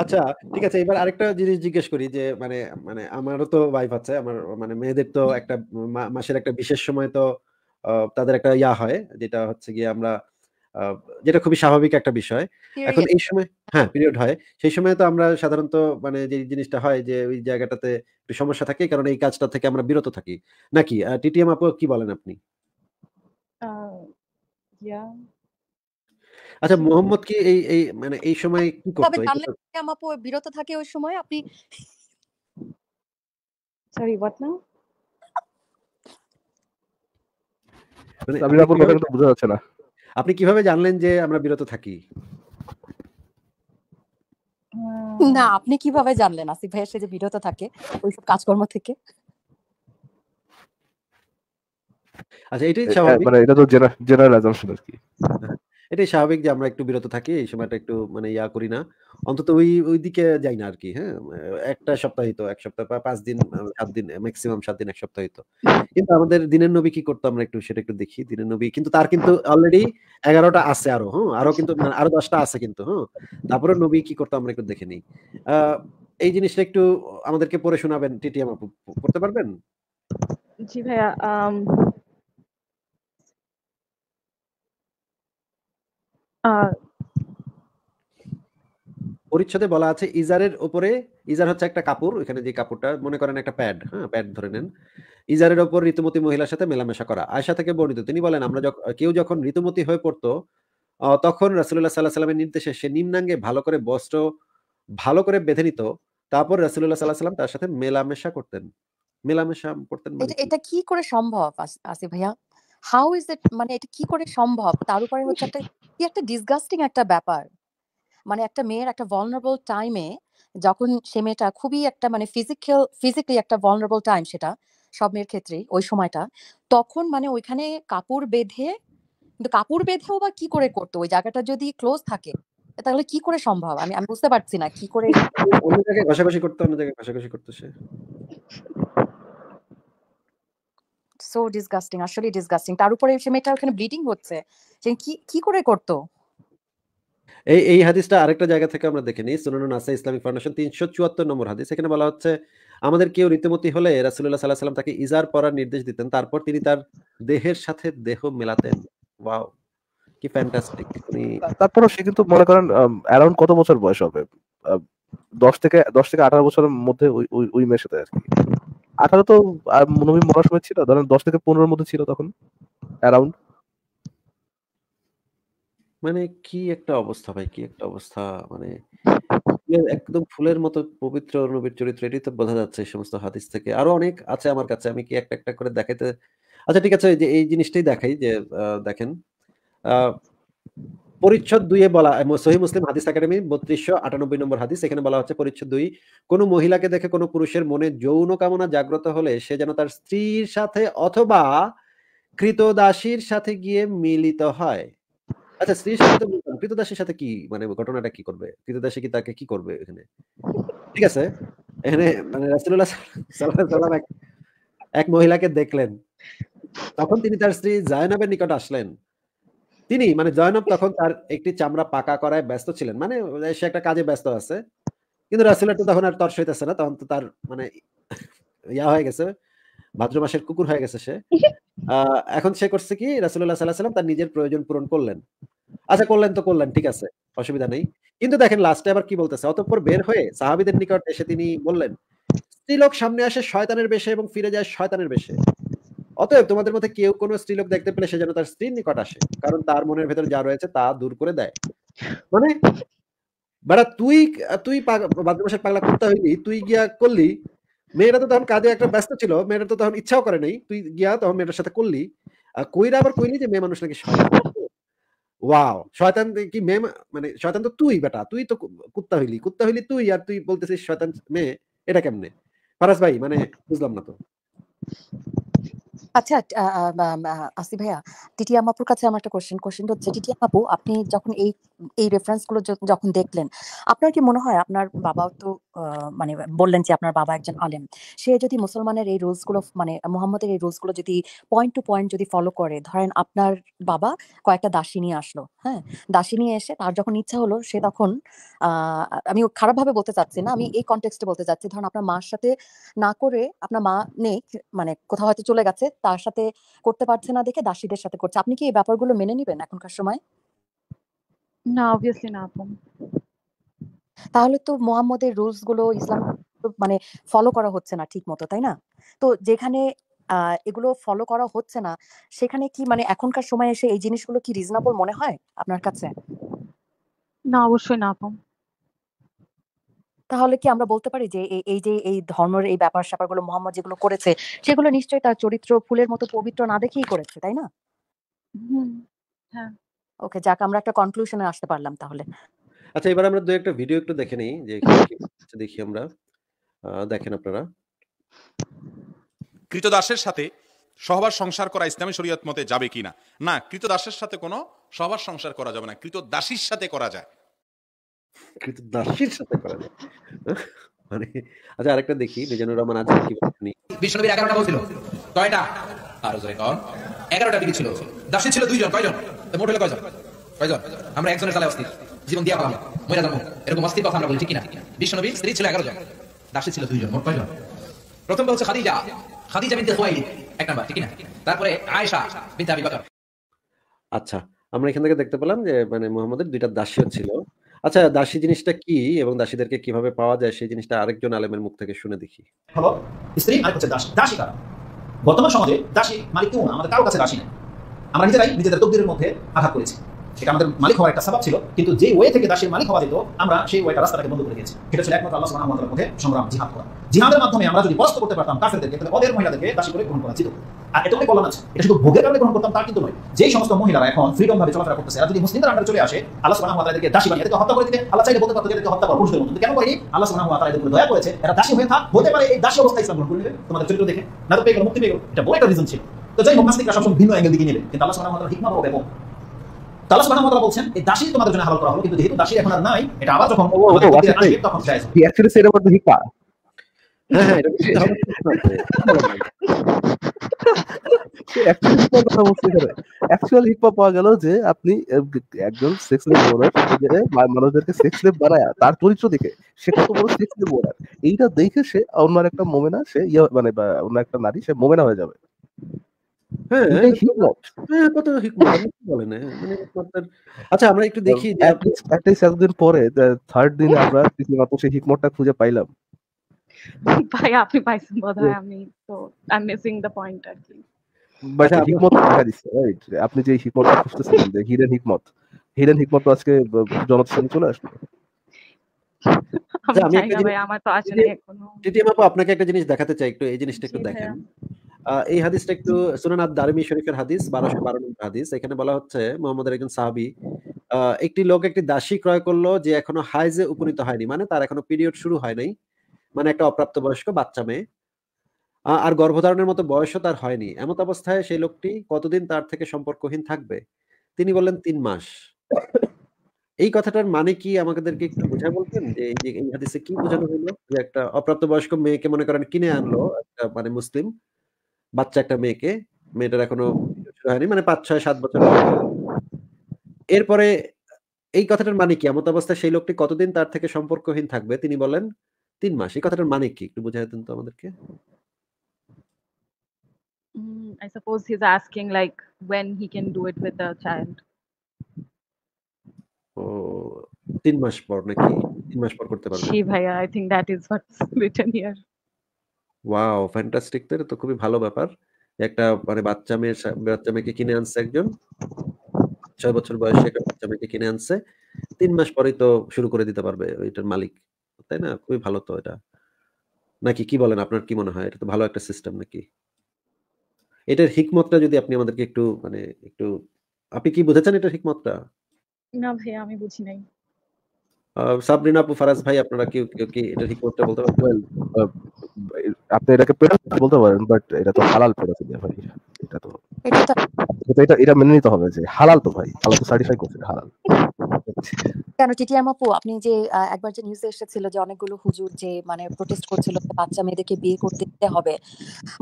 আচ্ছা ঠিক আছে এবার আরেকটা জিনিস জিজ্ঞেস করি যে মানে মানে আমারও তো ভাইফ আছে আমার মানে মেয়েদের তো একটা মাসের একটা বিশেষ সময় তো তাদের একটা ইয়া হয় যেটা হচ্ছে গিয়ে আমরা যেটা খুবই স্বাভাবিক একটা বিষয় এখন এই সময় হ্যাঁ পিরিয়ড হয় সেই সময় তো আমরা সাধারণত মানে যে জিনিসটা হয় যে ওই জায়গাটাতে একটু সমস্যা থাকে কারণ এই কাজটা থেকে আমরা বিরত থাকি নাকি টিটিএম আপু কি বলেন আপনি আচ্ছা মোহাম্মদ কি এই এই মানে এই সময় কি করতে টিটিএম আপু বিরত থাকে ওই সময় আপনি সরি হোয়াট নাও সাবিরা আপুর কথা তো যাচ্ছে না আপনি কিভাবে জানলেন যে আমরা বিরত থাকি না আপনি কিভাবে জানলেন আসিফ ভাইয়ের সাথে বিরত থাকে সব কাজকর্ম থেকে আচ্ছা এটাই হ্যাঁ, স্বাভাবিক মানে এটা তো জেনারেল অ্যাজাম্পশন আর কি এটাই স্বাভাবিক যে আমরা একটু বিরত থাকি এই সময়টা একটু মানে ইয়া করি না অন্তত ওই ওই দিকে যাই না আর কি হ্যাঁ একটা সপ্তাহই তো এক সপ্তাহ বা পাঁচ দিন সাত দিন ম্যাক্সিমাম সাত দিন এক সপ্তাহই তো কিন্তু আমাদের দিনের নবী কি করতো আমরা একটু সেটা একটু দেখি দিনের নবী কিন্তু তার কিন্তু অলরেডি এগারোটা আছে আরো হ্যাঁ আরো কিন্তু মানে আরো দশটা আছে কিন্তু হ্যাঁ তারপরে নবী কি করতো আমরা একটু দেখেনি এই জিনিসটা একটু আমাদেরকে পড়ে শোনাবেন টিটি আমা করতে পারবেন জি ভাইয়া পরিচ্ছদে বলা আছে ইজারের উপরে ইজার হচ্ছে একটা কাপড় এখানে যে কাপড়টা মনে করেন একটা প্যাড হ্যাঁ প্যাড ধরে নেন ইজারের ওপর ঋতুমতী মহিলার সাথে মেলামেশা করা আয়সা থেকে বর্ণিত তিনি বলেন আমরা কেউ যখন ঋতুমতী হয়ে পড়তো তখন রাসুল্লাহ সাল্লাহ সাল্লামের নির্দেশে সে নিম্নাঙ্গে ভালো করে বস্ত্র ভালো করে বেঁধে নিত তারপর রাসুল্লাহ সাল্লাহ সাল্লাম তার সাথে মেলামেশা করতেন মেলামেশা করতেন মানে এটা কি করে সম্ভব আসিফ ভাইয়া হাউ ইজ দ্যাট মানে এটা কি করে সম্ভব তার উপরে হচ্ছে একটা কি একটা ডিসগাস্টিং একটা ব্যাপার মানে একটা মেয়ের একটা ভলনারেবল টাইমে যখন সে মেয়েটা খুবই একটা মানে ফিজিক্যাল ফিজিক্যালি একটা ভলনারেবল টাইম সেটা সব মেয়ের ক্ষেত্রেই ওই সময়টা তখন মানে ওইখানে কাপড় বেঁধে কিন্তু কাপড় বেঁধেও বা কি করে করতো ওই জায়গাটা যদি ক্লোজ থাকে তাহলে কি করে সম্ভব আমি আমি বুঝতে পারছি না কি করে অন্য জায়গায় ঘষাঘষি করতো অন্য জায়গায় ঘষাঘষি করতো সে সো ডিসগাস্টিং আসলে ডিসগাস্টিং তার উপরে সে মেয়েটা ওখানে ব্লিডিং হচ্ছে সে কি কি করে করতো এই এই হাদিসটা আরেকটা জায়গা থেকে আমরা দেখে নিই সুনানুন আসা ইসলামিক ফাউন্ডেশন তিনশো চুয়াত্তর নম্বর হাদিস এখানে বলা হচ্ছে আমাদের কেউ রীতিমতি হলে রাসুল্লাহ সাল্লাহ সাল্লাম তাকে ইজার পরার নির্দেশ দিতেন তারপর তিনি তার দেহের সাথে দেহ মেলাতেন ওয়াও কি ফ্যান্টাস্টিক সে কিন্তু মনে করেন অ্যারাউন্ড কত বছর বয়স হবে দশ থেকে দশ থেকে আঠারো বছরের মধ্যে ওই ওই মেয়ের সাথে আর কি আঠারো তো নবী মরার সময় ছিল ধরেন দশ থেকে পনেরোর মধ্যে ছিল তখন অ্যারাউন্ড মানে কি একটা অবস্থা ভাই! কি একটা অবস্থা! মানে একদম ফুলের মতো পবিত্র নবীর চরিত্র এটি তো বোঝা যাচ্ছে এই সমস্ত হাদিস থেকে। আরো অনেক আছে আমার কাছে। আমি কি একটা, একটা করে দেখাইতে আচ্ছা ঠিক আছে যে এই জিনিসটাই দেখাই যে দেখেন পরিচ্ছদ ২ এ বলা সহি মুসলিম হাদিস একাডেমি বত্রিশশো আটানব্বই নম্বর হাদিস। এখানে বলা হচ্ছে পরিচ্ছদ দুই কোন মহিলাকে দেখে কোন পুরুষের মনে যৌন কামনা জাগ্রত হলে সে যেন তার স্ত্রীর সাথে অথবা কৃতদাসীর সাথে গিয়ে মিলিত হয়। আচ্ছা স্ত্রীর সাথে বলতাম কৃতদাসের সাথে কি মানে ঘটনাটা কি করবে কৃতদাসে কি তাকে কি করবে এখানে ঠিক আছে এখানে মানে রাসুল্লাহ এক মহিলাকে দেখলেন তখন তিনি তার স্ত্রী জয়নবের নিকট আসলেন তিনি মানে জয়নব তখন তার একটি চামড়া পাকা করায় ব্যস্ত ছিলেন মানে সে একটা কাজে ব্যস্ত আছে কিন্তু রাসুল্লাহ তো তখন আর তর্শ হইতেছে না তখন তো তার মানে ইয়া হয়ে গেছে ভাদ্র মাসের কুকুর হয়ে গেছে সে এখন সে করছে কি রাসুল্লাহ সাল্লাহ তার নিজের প্রয়োজন পূরণ করলেন আচ্ছা করলেন তো করলেন ঠিক আছে অসুবিধা নেই কিন্তু দেখেন লাস্টে আবার কি বলতেছে অতঃপর বের হয়ে সাহাবিদের নিকট এসে তিনি বললেন স্ত্রীলোক সামনে আসে শয়তানের বেশে এবং ফিরে যায় শয়তানের বেশে অতএব তোমাদের মধ্যে কেউ কোনো স্ত্রীলোক দেখতে পেলে সে যেন তার স্ত্রীর নিকট আসে কারণ তার মনের ভেতরে যা রয়েছে তা দূর করে দেয় মানে তুই তুই ভাদ্র পাগলা কুত্তা হইলি তুই গিয়া করলি মেয়েরা তো তখন কাজে একটা ব্যস্ত ছিল মেয়েরা তো তখন ইচ্ছাও করে নাই তুই গিয়া তখন মেয়েটার সাথে করলি আর কইরা আবার কইলি যে মেয়ে মানুষ নাকি ওয়াও শয়তান কি মেয়ে মানে শয়তান তো তুই বেটা তুই তো কুত্তা হইলি কুত্তা হইলি তুই আর তুই বলতেছিস শয়তান মেয়ে এটা কেমনে ফারাজ ভাই মানে বুঝলাম না তো আচ্ছা আসি ভাইয়া টিটি মাপুর কাছে আমার একটা কোশ্চেন কোশ্চেন হচ্ছে টিটি আমাপু আপনি যখন এই এই রেফারেন্সগুলো যখন দেখলেন আপনার কি মনে হয় আপনার বাবাও তো মানে বললেন যে আপনার বাবা একজন আলেম সে যদি মুসলমানের এই রুলসগুলো মানে মোহাম্মদের এই রুলসগুলো যদি পয়েন্ট টু পয়েন্ট যদি ফলো করে ধরেন আপনার বাবা কয়েকটা দাসী নিয়ে আসলো হ্যাঁ দাসী নিয়ে এসে তার যখন ইচ্ছা হলো সে তখন আমি খারাপভাবে বলতে চাচ্ছি না আমি এই কনটেক্সটে বলতে চাচ্ছি ধরেন আপনার মার সাথে না করে আপনার মা নেই মানে কোথাও হয়তো চলে গেছে তার সাথে করতে পারছে না দেখে দাসীদের সাথে করছে আপনি কি এই ব্যাপারগুলো মেনে নেবেন এখনকার সময় না অবভিয়াসলি না আপু তাহলে তো মোহাম্মদের রুলস গুলো ইসলাম মানে ফলো করা হচ্ছে না ঠিক মতো তাই না তো যেখানে এগুলো ফলো করা হচ্ছে না সেখানে কি মানে এখনকার সময় এসে এই জিনিসগুলো কি রিজনেবল মনে হয় আপনার কাছে না অবশ্যই না আপু তাহলে কি আমরা বলতে পারি যে এই যে এই ধর্মের এই ব্যাপার স্যাপারগুলো মোহাম্মদ যেগুলো করেছে সেগুলো নিশ্চয়ই তার চরিত্র ফুলের মতো পবিত্র না দেখেই করেছে তাই না হ্যাঁ। ওকে যাক আমরা একটা কনক্লুশনে আসতে পারলাম তাহলে আচ্ছা এবার আমরা দু একটা ভিডিও একটু দেখে নেই যে দেখি আমরা দেখেন আপনারা কৃতদাসের সাথে সহবাস সংসার করা ইসলামী শরীয়ত মতে যাবে কিনা না না কৃতদাসের সাথে কোনো সহবাস সংসার করা যাবে না কৃতদাসীর সাথে করা যায় দাসীর সাথে করা যায় হ্যাঁ? মানে আচ্ছা আরেকটা দেখি মিজানুর রহমান আজকে কি বলছিল কয়টা আর জোরে দিকে ছিল দাসী ছিল দুইজন কয়জন কয়জন কয়জন আমরা একজনের অস্থির জীবন দিয়া এরকম অস্থির কথা আমরা স্ত্রী ছিল জন দাসী ছিল দুইজন মোট কয়জন প্রথমটা হচ্ছে খাদিজা খাদিজা বিনতে খুয়াইলি এক নাম্বার ঠিক না তারপরে আয়েশা বিনতে আবি বকর আচ্ছা আমরা এখান থেকে দেখতে পেলাম যে মানে মোহাম্মদের দুইটা দাসীও ছিল আচ্ছা দাসী জিনিসটা কি এবং দাসীদেরকে কিভাবে পাওয়া যায় সেই জিনিসটা আরেকজন আলেমের মুখ থেকে শুনে দেখি হলো স্ত্রী আর মানে হচ্ছে দাসী দাসী কারা বর্তমান সমাজে দাসী মানে কেউ না আমাদের কারো কাছে দাসী নেই আমরা নিজেরাই নিজেদের তকদিরের মধ্যে আঘাত করেছি সেটা আমাদের মালিক হওয়ার একটা সবাব ছিল কিন্তু যে ওয়ে থেকে দাসের মালিক হওয়া যেত আমরা সেই ওয়েটা রাস্তাটাকে বন্ধ করে দিয়েছি সেটা ছিল একমাত্র আল্লাহ সুবহানাহু আমাদের মধ্যে সংগ্রাম জিহাদ করা জিহাদের মাধ্যমে আমরা যদি পরাস্ত করতে পারতাম কাফেরদেরকে তাহলে ওদের মহিলাদেরকে দাসী করে গ্রহণ করা যেত আর এটা কোনো কল্যাণ আছে এটা শুধু ভোগের কারণে গ্রহণ করতাম তার কিন্তু নয় যে সমস্ত মহিলারা এখন ফ্রিডম ভাবে চলাফেরা করতেছে আর যদি মুসলিমদের আন্ডারে চলে আসে আল্লাহ সুবহানাহু ওয়া দাসী বানিয়ে তাদেরকে হত্যা করে দিতে আল্লাহ চাইলে বলতে পারতো তাদেরকে হত্যা করা পুরুষদের মধ্যে কেন করেনি আল্লাহ সুবহানাহু ওয়া তাআলা দয়া করেছে এরা দাসী হয়ে থাক হতে পারে এই দাসী অবস্থায় ইসলাম গ্রহণ করলে তোমাদের চরিত্র দেখে না তো পেয়ে গেল মুক্তি পেয়ে গেল এটা বড় একটা রিজন ছিল তো যাই হোক নাস্তিকরা সবসময় ভিন্ন অ্যাঙ্গেল দিকে নেবে কিন্তু আল্লাহ সুবহানাহু ওয়া তাআলা হবে এবং আচ্ছা, আচ্ছা, হ্যাঁ, হ্যাঁ, পাওয়া গেল যে আপনি একজন মানুষদেরকে সেক্স বানায় তার চরিত্র দেখে সে কত বড় সেক্স এইটা দেখে সে অন্য একটা মোমেনা সে ইয়ে মানে অন্য একটা নারী সে মোমেনা হয়ে যাবে হ্যাঁ এতদিন হ্যাঁ, হ্যাঁ, মানে আচ্ছা, পরে থার্ড দিনে খুঁজে পাইলাম (laughs) আচ্ছা, আপনি যে হিকমত খুঁজতেছিলেন যে হিকমত হিরেন হিকমত আজকে জনতার চলে আসবে আচ্ছা, আপনাকে একটা জিনিস দেখাতে চাই একটু এই জিনিসটা একটু দেখেন এই হাদিসটা একটু সুনান আব দারমি শরীফের হাদিস বারোশো বারো নম্বর হাদিস এখানে বলা হচ্ছে মোহাম্মদের একজন সাহাবি একটি লোক একটি দাসী ক্রয় করলো যে এখনো হাইজে উপনীত হয়নি মানে তার এখনো পিরিয়ড শুরু হয় নাই মানে একটা অপ্রাপ্ত বয়স্ক বাচ্চা মেয়ে আর গর্ভধারণের মতো বয়সও তার হয়নি এমত অবস্থায় সেই লোকটি কতদিন তার থেকে সম্পর্কহীন থাকবে তিনি বললেন তিন মাস এই কথাটার মানে কি আমাদেরকে একটু বুঝায় বলতেন যে এই হাদিসে কি বোঝানো হলো যে একটা অপ্রাপ্ত বয়স্ক মেয়েকে মনে করেন কিনে আনলো একটা মানে মুসলিম বাচ্চা একটা মেয়েকে মেয়েটার এখনো হয়নি মানে পাঁচ ছয় সাত বছর এরপরে এই কথাটার মানে কি এমত অবস্থায় সেই লোকটি কতদিন তার থেকে সম্পর্কহীন থাকবে তিনি বলেন তিন মাস এই কথাটার মানে কি একটু বুঝাই দিন তো আমাদেরকে suppose he is asking like when he can do it with the child. ও তিন মাস পর নাকি তিন মাস পর করতে পারবে জি ভাইয়া I think that is what's written here wow fantastic তো এটা তো খুবই ভালো ব্যাপার একটা মানে বাচ্চা মেয়ে বাচ্চা মেয়েকে কিনে আনছে একজন ছয় বছর বয়সে একটা বাচ্চা মেয়েকে কিনে আনছে তিন মাস পরেই তো শুরু করে দিতে পারবে এটার মালিক তাই না খুবই ভালো তো এটা নাকি কি বলেন আপনার কি মনে হয় এটা তো ভালো একটা সিস্টেম নাকি এটার হিকমতটা যদি আপনি আমাদেরকে একটু মানে একটু আপনি কি বুঝেছেন এটার হিকমতটা না ভাই আমি বুঝি নাই সাবরিনা আপু ফারাজ ভাই আপনারা কি কি এটার হিকমতটা বলতে পারবেন আপনি এটাকে পেডোফিলিয়া বলতে পারেন বাট এটা তো হালাল পেডোফিলিয়া ভাই এটা তো এটা এটা মেনে নিতে হবে যে হালাল তো ভাই হালাল তো সার্টিফাই করছে হালাল (laughs) কেন টিটিআর আপু আপনি যে একবার যে নিউজে এসেছিল যে অনেকগুলো হুজুর যে মানে প্রোটেস্ট করছিল বাচ্চা মেয়েদেরকে বিয়ে করতে হবে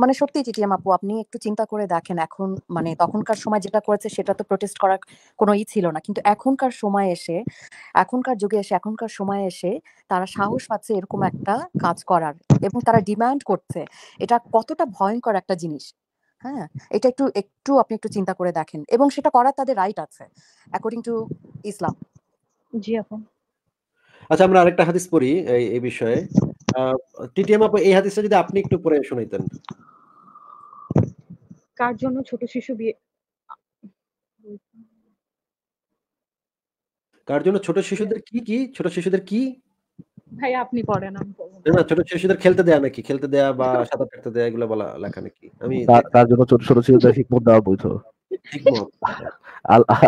মানে সত্যি টিটিআর আপু আপনি একটু চিন্তা করে দেখেন এখন মানে তখনকার সময় যেটা করেছে সেটা তো প্রোটেস্ট করার কোনো ই ছিল না কিন্তু এখনকার সময় এসে এখনকার যুগে এসে এখনকার সময় এসে তারা সাহস পাচ্ছে এরকম একটা কাজ করার এবং তারা ডিমান্ড করছে এটা কতটা ভয়ঙ্কর একটা জিনিস হ্যাঁ এটা একটু একটু আপনি একটু চিন্তা করে দেখেন এবং সেটা করার তাদের রাইট আছে অ্যাকর্ডিং টু ইসলাম জি আপু আচ্ছা আমরা আরেকটা হাদিস পড়ি এই বিষয়ে টিটিএম আপু এই হাদিসটা যদি আপনি একটু পড়ে কার জন্য ছোট শিশু বিয়ে কার জন্য ছোট শিশুদের কি কি ছোট শিশুদের কি ভাই আপনি পড়েন না ছোট শিশুদের খেলতে দেয়া নাকি খেলতে দেয়া বা সাঁতার কাটতে দেয়া এগুলো বলা লেখা নাকি আমি তার জন্য ছোট ছোট শিশুদের (laughs) হিকমত দেওয়া বৈধ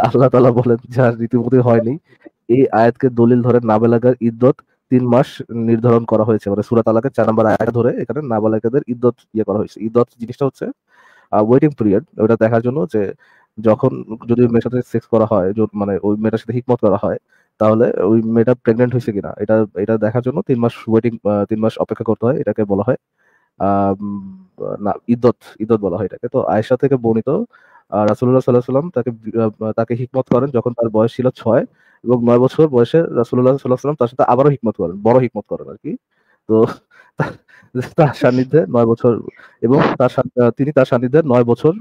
আল্লাহ তালা বলেন যার রীতিমতো হয়নি এই আয়াতকে দলিল ধরে নাবালাগার ইদ্যত তিন মাস নির্ধারণ করা হয়েছে মানে সুরাত আলাকে চার নম্বর আয়াত ধরে এখানে নাবালাগাদের ইদ্যত ইয়ে করা হয়েছে ইদ্যত জিনিসটা হচ্ছে ওয়েটিং পিরিয়ড ওটা দেখার জন্য যে যখন যদি মেয়ের সাথে সেক্স করা হয় মানে ওই মেয়েটার সাথে হিকমত করা হয় তাহলে ওই মেয়েটা প্রেগনেন্ট হয়েছে কিনা এটা এটা দেখার জন্য তিন মাস ওয়েটিং তিন মাস অপেক্ষা করতে হয় এটাকে বলা হয় না ইদ্যত বলা হয় এটাকে তো আয়েশা থেকে বর্ণিত রাসুল্লাহ সাল্লাহ সাল্লাম তাকে তাকে হিকমত করেন যখন তার বয়স ছিল ছয় এবং নয় বছর বয়সে রাসুল্লাহ সাল্লাহ সাল্লাম তার সাথে আবারও হিকমত করেন বড় হিকমত করেন আর কি তো তার সান্নিধ্যে নয় বছর এবং তার তিনি তার সান্নিধ্যে নয় বছর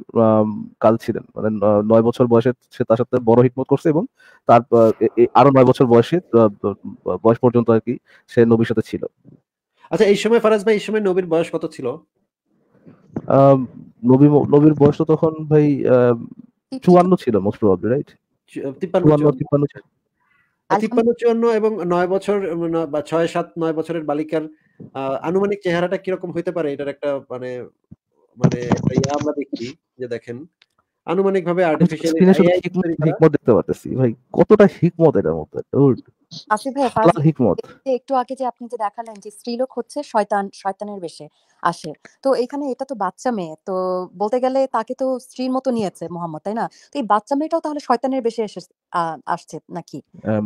কাল ছিলেন মানে নয় বছর বয়সে সে তার সাথে বড় হিকমত করছে এবং তার আরো নয় বছর বয়সে বয়স পর্যন্ত আর কি সে নবীর সাথে ছিল আচ্ছা এই সময় ফারাজ ভাই এই সময় নবীর বয়স কত ছিল নবী নবীর বয়স তো তখন ভাই চুয়ান্ন ছিল মোস্ট প্রবাবলি রাইট তিপ্পান্ন তিপ্পান্ন তিপ্পান্ন জন্য এবং নয় বছর মানে, বা ছয় সাত নয় বছরের বালিকার আনুমানিক চেহারাটা কিরকম হইতে পারে এটার একটা মানে মানে ইয়া আমরা দেখি যে দেখেন আনুমানিকভাবে হিকমত দেখতে পারতেছি ভাই কতটা হিকমত এটার মধ্যে হিকমত একটু আগে যে আপনি যে দেখালেন যে স্ত্রীলোক হচ্ছে শয়তান শয়তানের বেশে আসে তো এখানে এটা তো বাচ্চা মেয়ে তো বলতে গেলে তাকে তো স্ত্রীর মতো নিয়েছে মোহাম্মদ তাই না তো এই বাচ্চা মেয়েটাও তাহলে শয়তানের বেশে এসে আসছে নাকি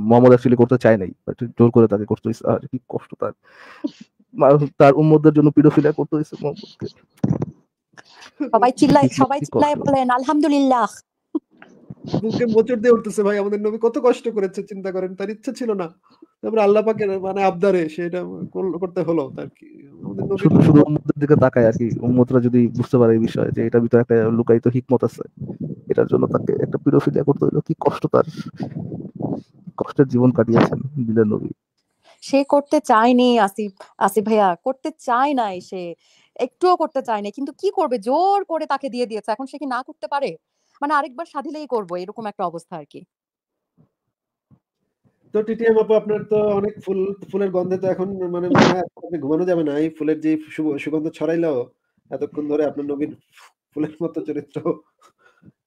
মোহাম্মদ অ্যাকচুয়ালি করতে চায় নাই জোর করে তাকে করতে কি কষ্ট তার তার উম্মতদের জন্য পিডোফিলিয়া করতে হয়েছে মোহাম্মদকে সবাই চিল্লায় (laughs) সবাই বলেন আলহামদুলিল্লাহ বুকে মোচড় দিয়ে উঠতেছে ভাই আমাদের নবী কত কষ্ট করেছে চিন্তা করেন তার ইচ্ছা ছিল না তারপরে আল্লাহ মানে আবদারে সেটা করতে হলো তার কি শুধু শুধু উম্মতের দিকে তাকায় আর কি উম্মতরা যদি বুঝতে পারে এই বিষয়ে যে ভিতরে একটা লুকায়িত হিকমত আছে এটার জন্য তাকে একটা পিরোফিলিয়া করতে হলো কি কষ্ট তার কষ্টের জীবন কাটিয়েছেন দিলেন নবী সে করতে চায়নি আসিফ আসিফ ভাইয়া করতে চায় নাই সে একটুও করতে চায় না কিন্তু কি করবে জোর করে তাকে দিয়ে দিয়েছে এখন সে কি না করতে পারে মানে আরেকবার সাধিলেই করবো এরকম একটা অবস্থা আর কি তো টিটিএম আপু আপনার তো অনেক ফুল ফুলের গন্ধে তো এখন মানে ঘুমানো যাবে না এই ফুলের যে সুগন্ধ ছড়াইলো এতক্ষণ ধরে আপনার নবীর ফুলের মতো চরিত্র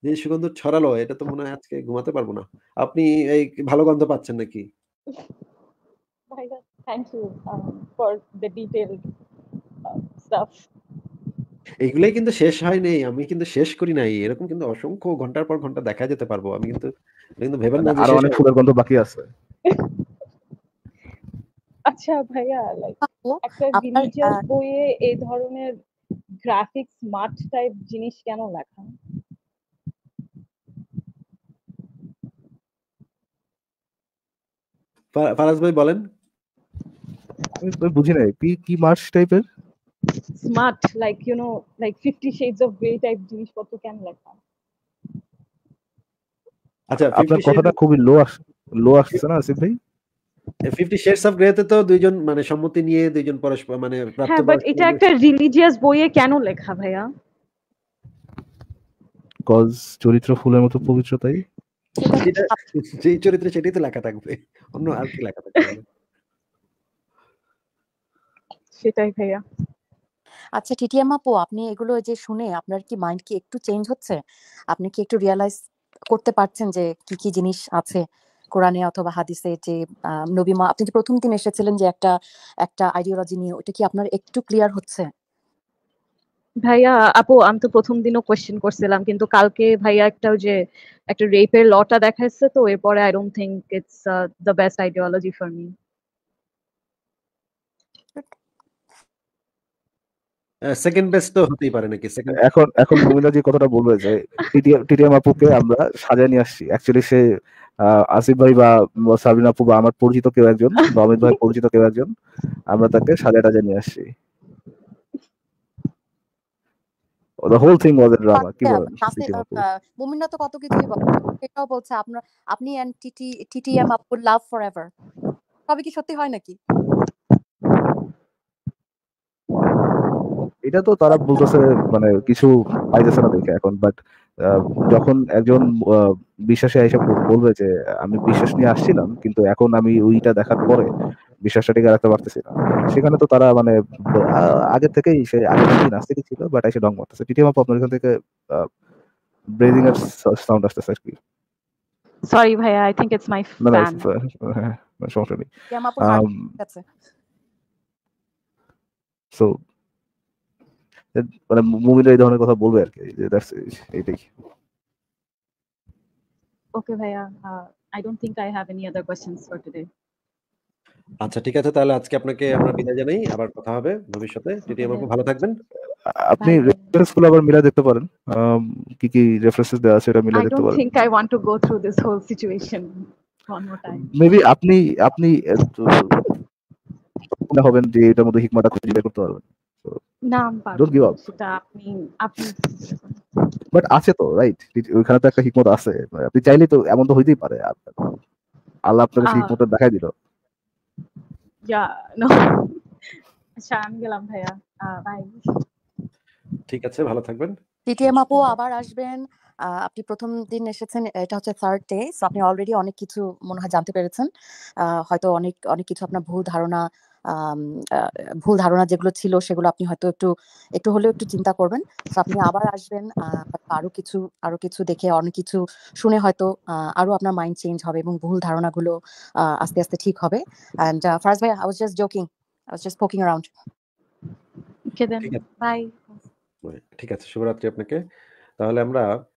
যে সুগন্ধ ছড়ালো এটা তো মনে হয় আজকে ঘুমাতে পারবো না আপনি এই ভালো গন্ধ পাচ্ছেন নাকি thank you for the detailed stuff কিন্তু শেষ হয় নাই আমি কিন্তু শেষ করি নাই এরকম কিন্তু অসংখ্য ঘন্টার পর ঘন্টা দেখা যেতে পারবো আমি কিন্তু কিন্তু না মানে আরো অনেক ফুলের গন্ধ বাকি আছে আচ্ছা ভাইয়া একটা বইয়ে এই ধরনের গ্রাফিক্স মার্ট টাইপ জিনিস কেন লেখা ফারাজ ভাই বলেন আমি বুঝি নাই কি কি মার্চ টাইপের smart like you know like fifty shades of grey type জিনিসপত্র কেন লেখা আচ্ছা আপনার কথাটা খুবই লো লো আসছে না আসিফ ভাই ফিফটি শেডস অফ তে তো দুইজন মানে সম্মতি নিয়ে দুইজন পরস্পর মানে হ্যাঁ বাট এটা একটা রিলিজিয়াস বইয়ে কেন লেখা ভাইয়া কজ চরিত্র ফুলের মতো পবিত্র তাই যে (laughs) চরিত্র সেটাই তো লেখা থাকবে অন্য আর কি লেখা থাকবে সেটাই ভাইয়া আচ্ছা টিটিএম আপু আপনি এগুলো যে শুনে আপনার কি মাইন্ড কি একটু চেঞ্জ হচ্ছে আপনি কি একটু রিয়ালাইজ করতে পারছেন যে কি কি জিনিস আছে কোরআনে অথবা হাদিসে যে নবী মা আপনি যে প্রথম দিন এসেছিলেন যে একটা একটা আইডিওলজি নিয়ে ওটা কি আপনার একটু ক্লিয়ার হচ্ছে ভাইয়া আপু আমি তো প্রথম দিনও কোয়েশ্চেন করছিলাম কিন্তু কালকে ভাইয়া একটা যে একটা রেপের লটা দেখাচ্ছে তো এরপরে I don't think it's the best ideology for me second best তো হতেই পারে নাকি এখন এখন কথাটা বলবে যে টিটিএম আপুকে আমরা সাজায় নিয়ে আসছি অ্যাকচুয়ালি সে আসিফ ভাই বা সাবিন আপু বা আমার পরিচিত কেউ একজন বা অমিত ভাই পরিচিত কেউ একজন আমরা তাকে সাজায় টাজায় নিয়ে আসছি হোল uh, uh, কত বলছে আপনার আপনি এন্ড টিটি টিটিএম লাভ তবে কি সত্যি হয় নাকি এটা তো তারা বলতেছে মানে কিছু পাইতেছে না দেখে এখন বাট যখন একজন বিশ্বাসে এসে বলবে যে আমি বিশ্বাস নিয়ে আসছিলাম কিন্তু এখন আমি ওইটা দেখার পরে বিশ্বাসটা টিকে রাখতে পারতেছি না সেখানে তো তারা মানে আগে থেকেই সে আগে থেকে ছিল বাট এসে ডং মারতেছে টিটিএম আপু আপনার এখান থেকে ব্রেজিং এর সাউন্ড আসতেছে আর কি সরি ভাই I think it's my fan না (laughs) মানে সমস্যা নেই সো মানে মুমিনরা এই ধরনের কথা বলবে আর কি যে দ্যাটস এইটাই ওকে ভাইয়া I don't think I have any other questions for today আচ্ছা ঠিক আছে তাহলে আজকে আপনাকে আমরা বিদায় জানাই আবার কথা হবে ভবিষ্যতে টিটি আপু ভালো থাকবেন আপনি রেফারেন্স গুলো আবার মিলা দেখতে পারেন কি কি রেফারেন্সেস দেওয়া আছে এটা মিলা দেখতে পারেন I don't think I want to go through this whole situation maybe আপনি আপনি হবেন যে এটার মধ্যে হিকমাটা খুঁজে বের করতে পারবেন আপনি বাট আছে তো রাইট ওইখানে তো একটা হিকমত আছে মানে আপনি চাইলে তো এমন তো হইতেই পারে আল্লাহ আপনাকে হিকমত দেখাই দিল আচ্ছা, আমি গেলাম ভাইয়া ঠিক আছে ভালো থাকবেন টিটিএম আপু আবার আসবেন আপনি প্রথম দিন এসেছেন এটা হচ্ছে থার্ড ডে সো আপনি অলরেডি অনেক কিছু মনে হয় জানতে পেরেছেন হয়তো অনেক অনেক কিছু আপনার ভুল ধারণা ভুল ধারণা যেগুলো ছিল সেগুলো আপনি হয়তো একটু একটু হলেও একটু চিন্তা করবেন আপনি আবার আসবেন আরো কিছু আরো কিছু দেখে অনেক কিছু শুনে হয়তো আরো আপনার মাইন্ড চেঞ্জ হবে এবং ভুল ধারণাগুলো আস্তে আস্তে ঠিক হবে অ্যান্ড ফার্স্ট ভাই I was just joking I was just poking around bye ঠিক আছে শুভরাত্রি আপনাকে তাহলে আমরা